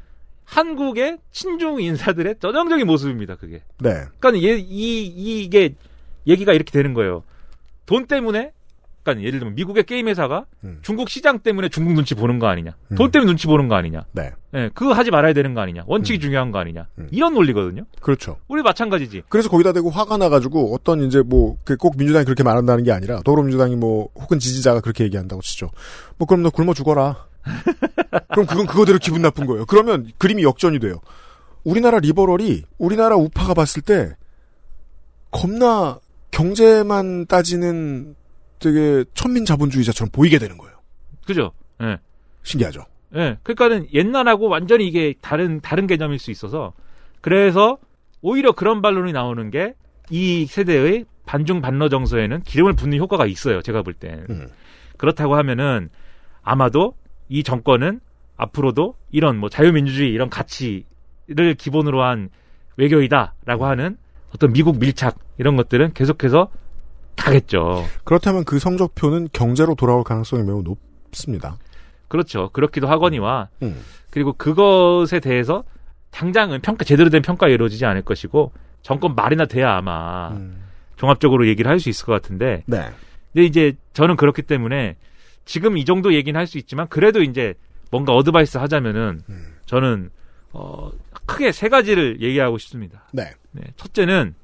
S3: 한국의 친중 인사들의 전형적인 모습입니다. 그게. 네. 그러니까 얘, 이, 이, 게 얘기가 이렇게 되는 거예요. 돈 때문에 그러니까 예를 들면 미국의 게임 회사가 음. 중국 시장 때문에 중국 눈치 보는 거 아니냐. 음. 돈 때문에
S1: 눈치 보는 거 아니냐.
S2: 네.
S3: 네. 그거 하지 말아야 되는 거 아니냐. 원칙이 음. 중요한 거 아니냐. 음. 이런 논리거든요. 그렇죠. 우리 마찬가지지.
S1: 그래서 거기다 대고 화가 나가지고 어떤 이제 뭐꼭 그 민주당이 그렇게 말한다는 게 아니라 더불어민주당이 뭐 혹은 지지자가 그렇게 얘기한다고 치죠. 뭐 그럼 너 굶어 죽어라. 그럼 그건 그거대로 기분 나쁜 거예요. 그러면 그림이 역전이 돼요. 우리나라 리버럴이 우리나라 우파가 봤을 때 겁나 경제만 따지는 되게 천민 자본주의자처럼 보이게 되는 거예요. 그죠? 예. 네. 신기하죠?
S3: 예. 네. 그러니까는 옛날하고 완전히 이게 다른 다른 개념일 수 있어서 그래서 오히려 그런 반론이 나오는 게 이 세대의 반중 반러 정서에는 기름을 붓는 효과가 있어요. 제가 볼 때. 음. 그렇다고 하면은 아마도 이 정권은 앞으로도 이런 뭐 자유민주주의 이런 가치를 기본으로 한 외교이다라고 하는 어떤 미국 밀착 이런 것들은 계속해서 가겠죠. 그렇다면
S1: 그 성적표는 경제로 돌아올 가능성이 매우 높습니다.
S3: 그렇죠. 그렇기도 하거니와 음. 음. 그리고 그것에 대해서 당장은 평가 제대로 된 평가 이루어지지 않을 것이고 정권 말이나 돼야 아마 음. 종합적으로 얘기를 할 수 있을 것 같은데. 네. 근데 이제 저는 그렇기 때문에 지금 이 정도 얘기는 할 수 있지만 그래도 이제 뭔가 어드바이스 하자면은 음. 저는 어 크게 세 가지를 얘기하고 싶습니다. 네. 네. 첫째는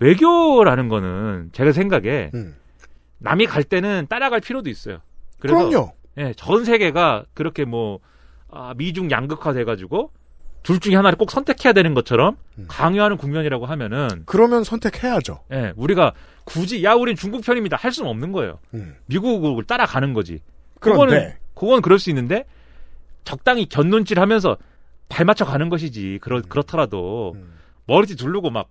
S3: 외교라는 거는 제가 생각에 음. 남이 갈 때는 따라갈 필요도 있어요. 그래서 그럼요. 예, 전 세계가 그렇게 뭐 아, 미중 양극화 돼가지고 둘 중에 하나를 꼭 선택해야 되는 것처럼 음. 강요하는 국면이라고 하면은 그러면 선택해야죠. 예, 우리가 굳이 야 우린 중국 편입니다 할 수는 없는 거예요. 음. 미국을 따라가는 거지. 그런거는 그건 그럴 수 있는데 적당히 견눈질하면서 발 맞춰 가는 것이지. 그렇 음. 그렇더라도 음. 머리띠 두르고 막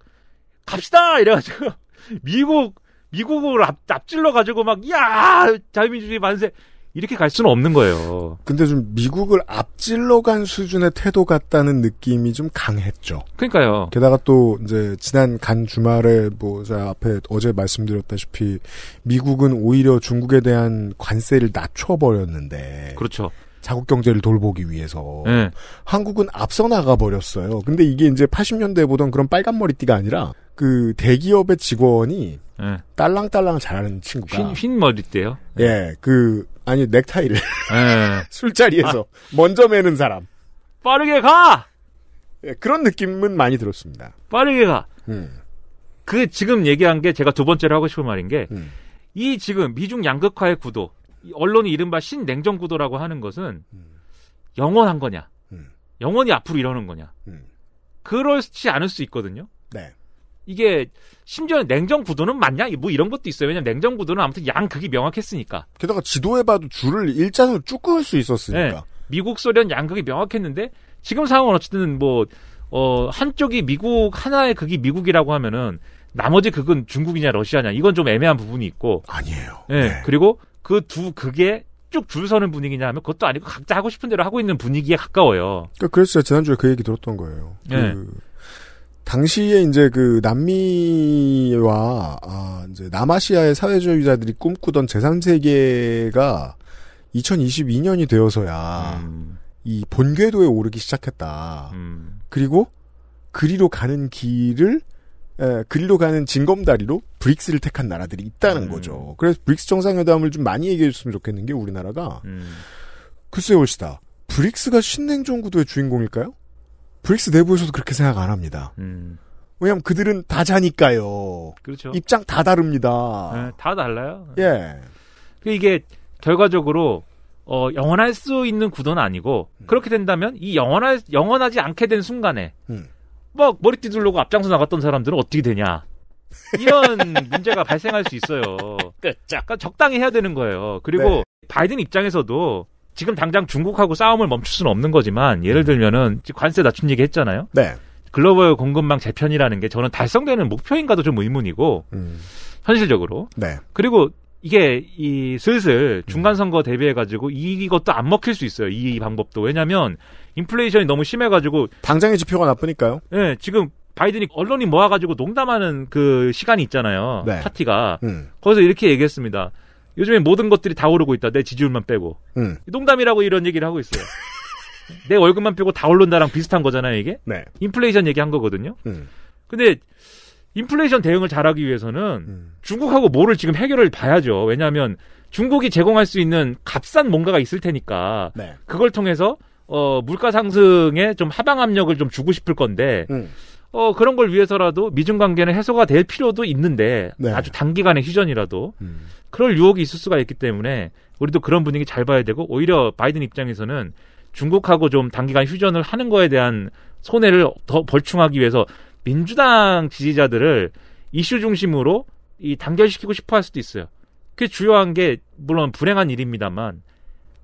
S3: 갑시다 이래가지고 미국 미국을 앞, 앞질러 가지고 막 야 자유민주주의 만세 이렇게 갈 수는 없는
S1: 거예요. 근데 좀 미국을 앞질러 간 수준의 태도 같다는 느낌이 좀 강했죠. 그러니까요. 게다가 또 이제 지난 간 주말에 뭐 제가 앞에 어제 말씀드렸다시피 미국은 오히려 중국에 대한 관세를 낮춰버렸는데. 그렇죠. 자국 경제를 돌보기 위해서 네. 한국은 앞서 나가 버렸어요. 근데 이게 이제 80년대 보던 그런 빨간 머리띠가 아니라 그 대기업의 직원이 네. 딸랑딸랑 잘하는 친구가 흰, 흰 머리띠요? 예, 그 아니 넥타이를 네. 술자리에서 아. 먼저 매는 사람 빠르게 가 예, 그런 느낌은 많이 들었습니다
S3: 빠르게 가그 음. 그 지금 얘기한 게 제가 두 번째로 하고 싶은 말인 게이 음. 지금 미중 양극화의 구도 언론이 이른바 신냉전 구도라고 하는 것은 음. 영원한 거냐 음. 영원히 앞으로 이러는 거냐 음. 그렇지 않을 수 있거든요 네. 이게 심지어 냉정 구도는 맞냐? 뭐 이런 것도 있어요. 왜냐면 냉정 구도는 아무튼 양 극이 명확했으니까.
S1: 게다가 지도해봐도 줄을 일자로 쭉 그을 수 있었으니까. 네. 미국,
S3: 소련 양극이 명확했는데 지금 상황은 어쨌든 뭐 어, 한쪽이 미국 하나의 극이 미국이라고 하면은 나머지 극은 중국이냐 러시아냐 이건 좀 애매한 부분이 있고 아니에요. 예. 네. 그리고 그 두 극에 쭉 줄 서는 분위기냐 하면 그것도 아니고 각자 하고 싶은 대로 하고 있는 분위기에 가까워요.
S1: 그러니까 그래서 제 지난주에 그 얘기 들었던 거예요. 예. 그... 네. 당시에 이제 그 남미와 아 이제 남아시아의 사회주의자들이 꿈꾸던 제3세계가 2022년이 되어서야 음. 이 본궤도에 오르기 시작했다. 음. 그리고 그리로 가는 길을 에, 그리로 가는 진검다리로 브릭스를 택한 나라들이 있다는 음. 거죠. 그래서 브릭스 정상회담을 좀 많이 얘기해 줬으면 좋겠는 게 우리나라가 음. 글쎄요, 옳 시다 브릭스가 신냉전구도의 주인공일까요? 브릭스 내부에서도 그렇게 생각 안 합니다. 음. 왜냐하면 그들은 다 자니까요. 그렇죠. 입장 다 다릅니다. 네,
S3: 다 달라요. 예. 그 이게 결과적으로 어, 영원할 수 있는 구도는 아니고 음. 그렇게 된다면 이 영원할 영원하지 않게 된 순간에 음. 막 머리띠 둘르고 앞장서 나갔던 사람들은 어떻게 되냐? 이런 문제가 발생할 수 있어요. 그러니까 적당히 해야 되는 거예요. 그리고 네. 바이든 입장에서도 지금 당장 중국하고 싸움을 멈출 수는 없는 거지만 예를 음. 들면은 관세 낮춘 얘기 했잖아요. 네. 글로벌 공급망 재편이라는 게 저는 달성되는 목표인가도 좀 의문이고 음. 현실적으로. 네. 그리고 이게 이 슬슬 음. 중간 선거 대비해 가지고 이것도 안 먹힐 수 있어요. 이 방법도 왜냐하면 인플레이션이 너무 심해 가지고
S1: 당장의 지표가 나쁘니까요.
S3: 예, 네, 지금 바이든이 언론이 모아가지고 농담하는 그 시간이 있잖아요. 네. 파티가 음. 거기서 이렇게 얘기했습니다. 요즘에 모든 것들이 다 오르고 있다. 내 지지율만 빼고. 음. 농담이라고 이런 얘기를 하고 있어요. 내 월급만 빼고 다 오른다랑 비슷한 거잖아요, 이게. 네. 인플레이션 얘기한 거거든요. 음. 근데 인플레이션 대응을 잘하기 위해서는 음. 중국하고 뭐를 지금 해결을 봐야죠. 왜냐하면 중국이 제공할 수 있는 값싼 뭔가가 있을 테니까 네. 그걸 통해서 어, 물가 상승에 좀 하방 압력을 좀 주고 싶을 건데 음. 어, 그런 걸 위해서라도 미중 관계는 해소가 될 필요도 있는데 네. 아주 단기간의 휴전이라도 음. 그럴 유혹이 있을 수가 있기 때문에 우리도 그런 분위기 잘 봐야 되고 오히려 바이든 입장에서는 중국하고 좀 단기간 휴전을 하는 거에 대한 손해를 더 벌충하기 위해서 민주당 지지자들을 이슈 중심으로 이 단결시키고 싶어 할 수도 있어요. 그게 주요한 게 물론 불행한 일입니다만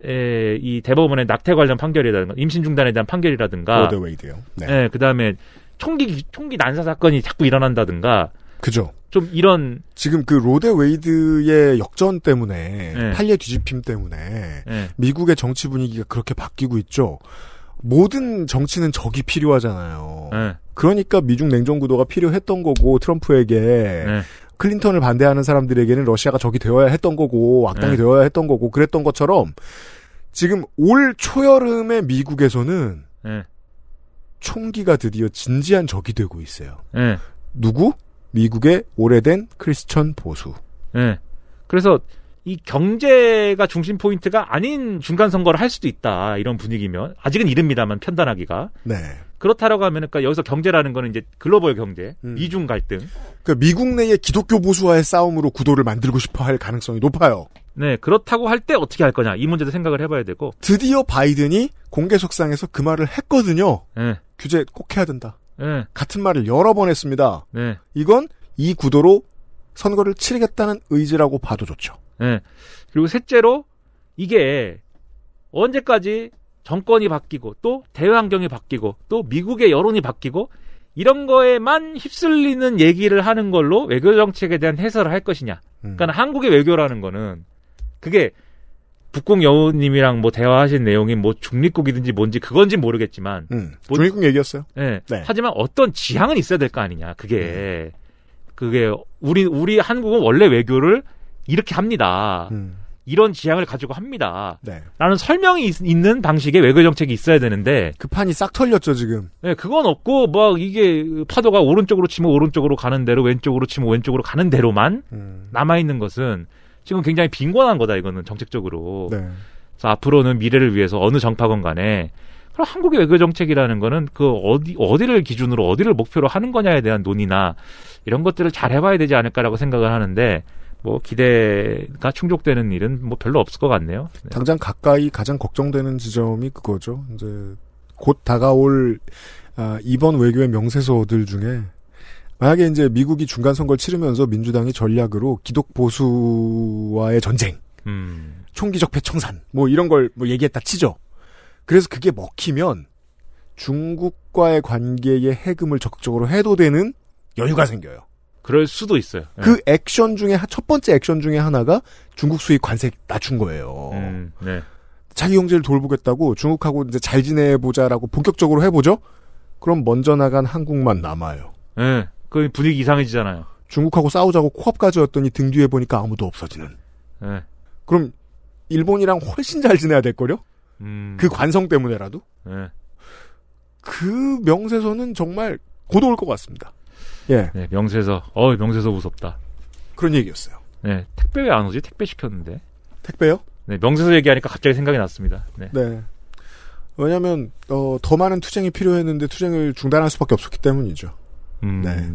S3: 에, 이 대법원의 낙태 관련 판결이라든가 임신 중단에 대한 판결이라든가 네. 에, 예, 그다음에 총기 총기 난사 사건이 자꾸 일어난다든가
S1: 그죠. 좀 이런 지금 그 로데 웨이드의 역전 때문에 네. 예. 판례 뒤집힘 때문에 네. 미국의 정치 분위기가 그렇게 바뀌고 있죠. 모든 정치는 적이 필요하잖아요. 네. 그러니까 미중 냉전 구도가 필요했던 거고 트럼프에게 클린턴을 반대하는 사람들에게는 러시아가 적이 되어야 했던 거고 악당이 되어야 했던 거고 그랬던 것처럼 지금 올 초여름에 미국에서는 총기가 드디어 진지한 적이 되고 있어요. 누구? 미국의 오래된 크리스천 보수. 예. 네.
S3: 그래서 이 경제가 중심 포인트가 아닌 중간 선거를 할 수도 있다. 이런 분위기면 아직은 이릅니다만 편단하기가. 네. 그렇다라고 하면 그러니까 여기서 경제라는 거는 이제 글로벌 경제, 음. 미중 갈등.
S1: 그러니까 미국 내의 기독교 보수와의 싸움으로 구도를 만들고 싶어 할 가능성이 높아요.
S3: 네, 그렇다고 할 때 어떻게 할 거냐 이 문제도 생각을 해봐야 되고
S1: 드디어 바이든이 공개 석상에서 그 말을 했거든요. 네. 규제 꼭 해야 된다. 네. 같은 말을 여러 번 했습니다. 네. 이건 이 구도로 선거를 치르겠다는 의지라고 봐도 좋죠.
S3: 네. 그리고 셋째로 이게 언제까지 정권이 바뀌고 또 대외 환경이 바뀌고 또 미국의 여론이 바뀌고 이런 거에만 휩쓸리는 얘기를 하는 걸로 외교 정책에 대한 해설을 할 것이냐. 음. 그러니까 한국의 외교라는 거는 그게 북궁 여우님이랑 뭐 대화하신 내용이 뭐 중립국이든지 뭔지 그건지 모르겠지만 음,
S1: 중립국 얘기였어요. 네.
S3: 네. 하지만 어떤 지향은 있어야 될 거 아니냐. 그게 음. 그게 우리 우리 한국은 원래 외교를 이렇게 합니다. 음. 이런 지향을 가지고 합니다. 네. 라는 설명이 있, 는 방식의 외교 정책이 있어야 되는데 그 판이 싹 털렸죠 지금. 네, 그건 없고 뭐 이게 파도가 오른쪽으로 치면 오른쪽으로 가는 대로 왼쪽으로 치면 왼쪽으로 가는 대로만 음. 남아 있는 것은 지금 굉장히 빈곤한 거다 이거는 정책적으로. 네. 그래서 앞으로는 미래를 위해서 어느 정파건 간에 그럼 한국의 외교 정책이라는 거는 그 어디 어디를 기준으로 어디를 목표로 하는 거냐에 대한 논의나 이런 것들을 잘 해봐야 되지 않을까라고 생각을 하는데 뭐 기대가 충족되는 일은 뭐 별로 없을 것 같네요.
S1: 네. 당장 가까이 가장 걱정되는 지점이 그거죠. 이제 곧 다가올 아, 이번 외교의 명세서들 중에 만약에 이제 미국이 중간 선거를 치르면서 민주당이 전략으로 기독 보수와의 전쟁, 음. 총기적 폐청산뭐 이런 걸뭐 얘기했다 치죠. 그래서 그게 먹히면 중국과의 관계에 해금을 적극적으로 해도 되는
S3: 여유가 생겨요. 그럴 수도 있어요. 예. 그
S1: 액션 중에 첫 번째 액션 중에 하나가 중국 수입 관세 낮춘 거예요. 음, 네. 자기 경제를 돌보겠다고 중국하고 이제 잘 지내보자라고 본격적으로 해보죠. 그럼 먼저 나간 한국만 남아요. 네. 그 분위기 이상해지잖아요. 중국하고 싸우자고 코앞까지 왔더니 등 뒤에 보니까 아무도 없어지는. 네. 그럼 일본이랑 훨씬 잘 지내야 될 걸요? 음. 그 관성 때문에라도? 네. 그 명세서는 정말 곧올것 같습니다.
S3: 예. 네, 명세서. 어, 명세서 무섭다. 그런 얘기였어요. 네,
S1: 택배 왜 안 오지?
S3: 택배 시켰는데. 택배요? 네, 명세서 얘기하니까 갑자기 생각이 났습니다. 네.
S1: 네. 왜냐면, 하 어, 더 많은 투쟁이 필요했는데 투쟁을 중단할 수밖에 없었기 때문이죠. 음. 네.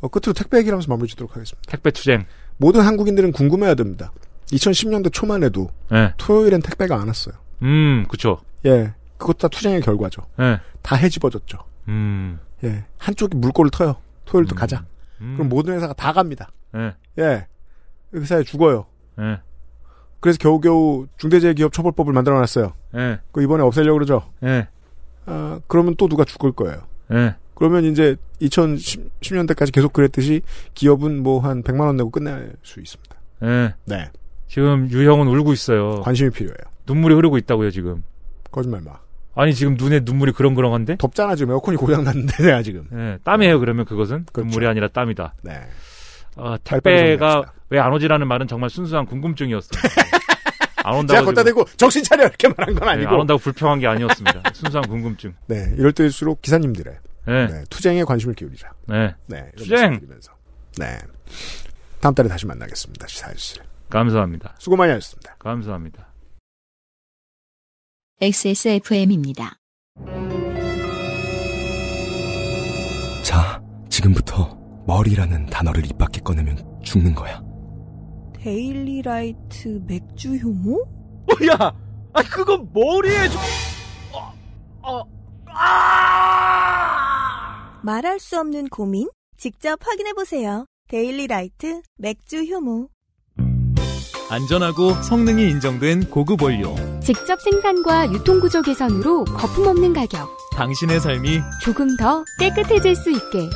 S1: 어, 끝으로 택배 얘기를 하면서 마무리 짓도록 하겠습니다. 택배 투쟁. 모든 한국인들은 궁금해야 됩니다. 2010년도 초만 해도 네. 토요일엔 택배가 안 왔어요. 음, 그쵸. 예. 그것 다 투쟁의 결과죠. 네. 다 해집어졌죠. 음. 예. 한쪽이 물꼬를 터요. 토요일도 음. 가자. 음. 그럼 모든 회사가 다 갑니다. 네. 예. 예. 그 회사에 죽어요. 네. 그래서 겨우겨우 중대재해기업처벌법을 만들어 놨어요. 네. 그 이번에 없애려고 그러죠. 네. 아, 그러면 또 누가 죽을 거예요. 네. 그러면 이제 2010년대까지 계속 그랬듯이 기업은 뭐 한 100만 원 내고 끝낼 수 있습니다.
S3: 네. 네. 지금 유형은 울고 있어요. 관심이 필요해요. 눈물이 흐르고 있다고요, 지금. 거짓말 마. 아니, 지금 눈에 눈물이 그렁그렁한데? 덥잖아, 지금. 에어컨이 고장났는데, 내가 지금. 예, 네, 땀이에요, 그러면 그것은? 그렇죠. 눈물이 아니라 땀이다. 네. 어, 택배가 왜 안 오지라는 말은 정말 순수한 궁금증이었어요. 안 온다고. 제가 걷다 대고
S1: 정신 차려! 이렇게 말한 건 예, 아니고. 네, 안
S3: 온다고 불평한 게 아니었습니다.
S1: 순수한 궁금증. 네, 이럴 때일수록 기사님들의 네. 네, 투쟁에 관심을 기울이자. 네. 네 투쟁. 네. 다음 달에 다시 만나겠습니다. 시사실 감사합니다. 수고 많이 하셨습니다. 감사합니다.
S2: XSFM입니다.
S1: 자, 지금부터 머리라는 단어를 입 밖에 꺼내면 죽는 거야. 데일리라이트
S2: 맥주 효모? 야 아, 그건 머리에 좀... 저... 어, 어, 아!
S1: 말할 수 없는 고민? 직접 확인해 보세요. 데일리 라이트 맥주 효모.
S3: 안전하고 성능이 인정된 고급 원료.
S2: 직접 생산과 유통 구조 개선으로 거품 없는 가격.
S3: 당신의 삶이
S2: 조금 더 깨끗해질 수 있게.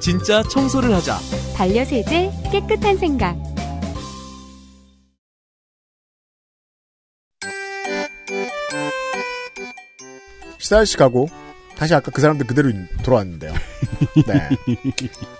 S3: 진짜 청소를 하자.
S2: 반려 세제 깨끗한 생각.
S1: 스타일 시카고 다시 아까 그 사람들 그대로 돌아왔는데요. 네.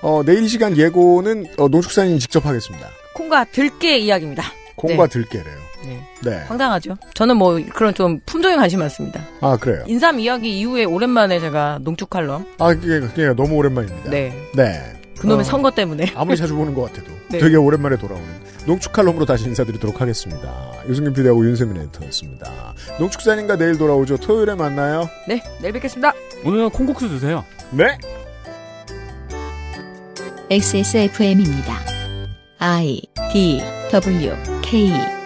S1: 어, 내일 시간 예고는 어, 농축산인이 직접 하겠습니다.
S2: 콩과 들깨 이야기입니다. 콩과 네.
S1: 들깨래요. 네. 네.
S2: 황당하죠. 저는 뭐 그런 좀 품종에 관심 많습니다. 아 그래요. 인삼 이야기 이후에 오랜만에 제가 농축 칼럼.
S1: 아 그게, 그게 너무 오랜만입니다. 네. 네.
S2: 그놈의 어, 선거 때문에. 아무리 자주 보는 것 같아도 네. 되게
S1: 오랜만에 돌아오는. 농축칼럼으로 다시 인사드리도록 하겠습니다. 유승균 PD하고 윤세민 엔터였습니다. 농축산인가 내일 돌아오죠. 토요일에 만나요.
S2: 네, 내일 뵙겠습니다.
S1: 오늘은 콩국수 드세요. 네.
S2: XSFM입니다. I D W K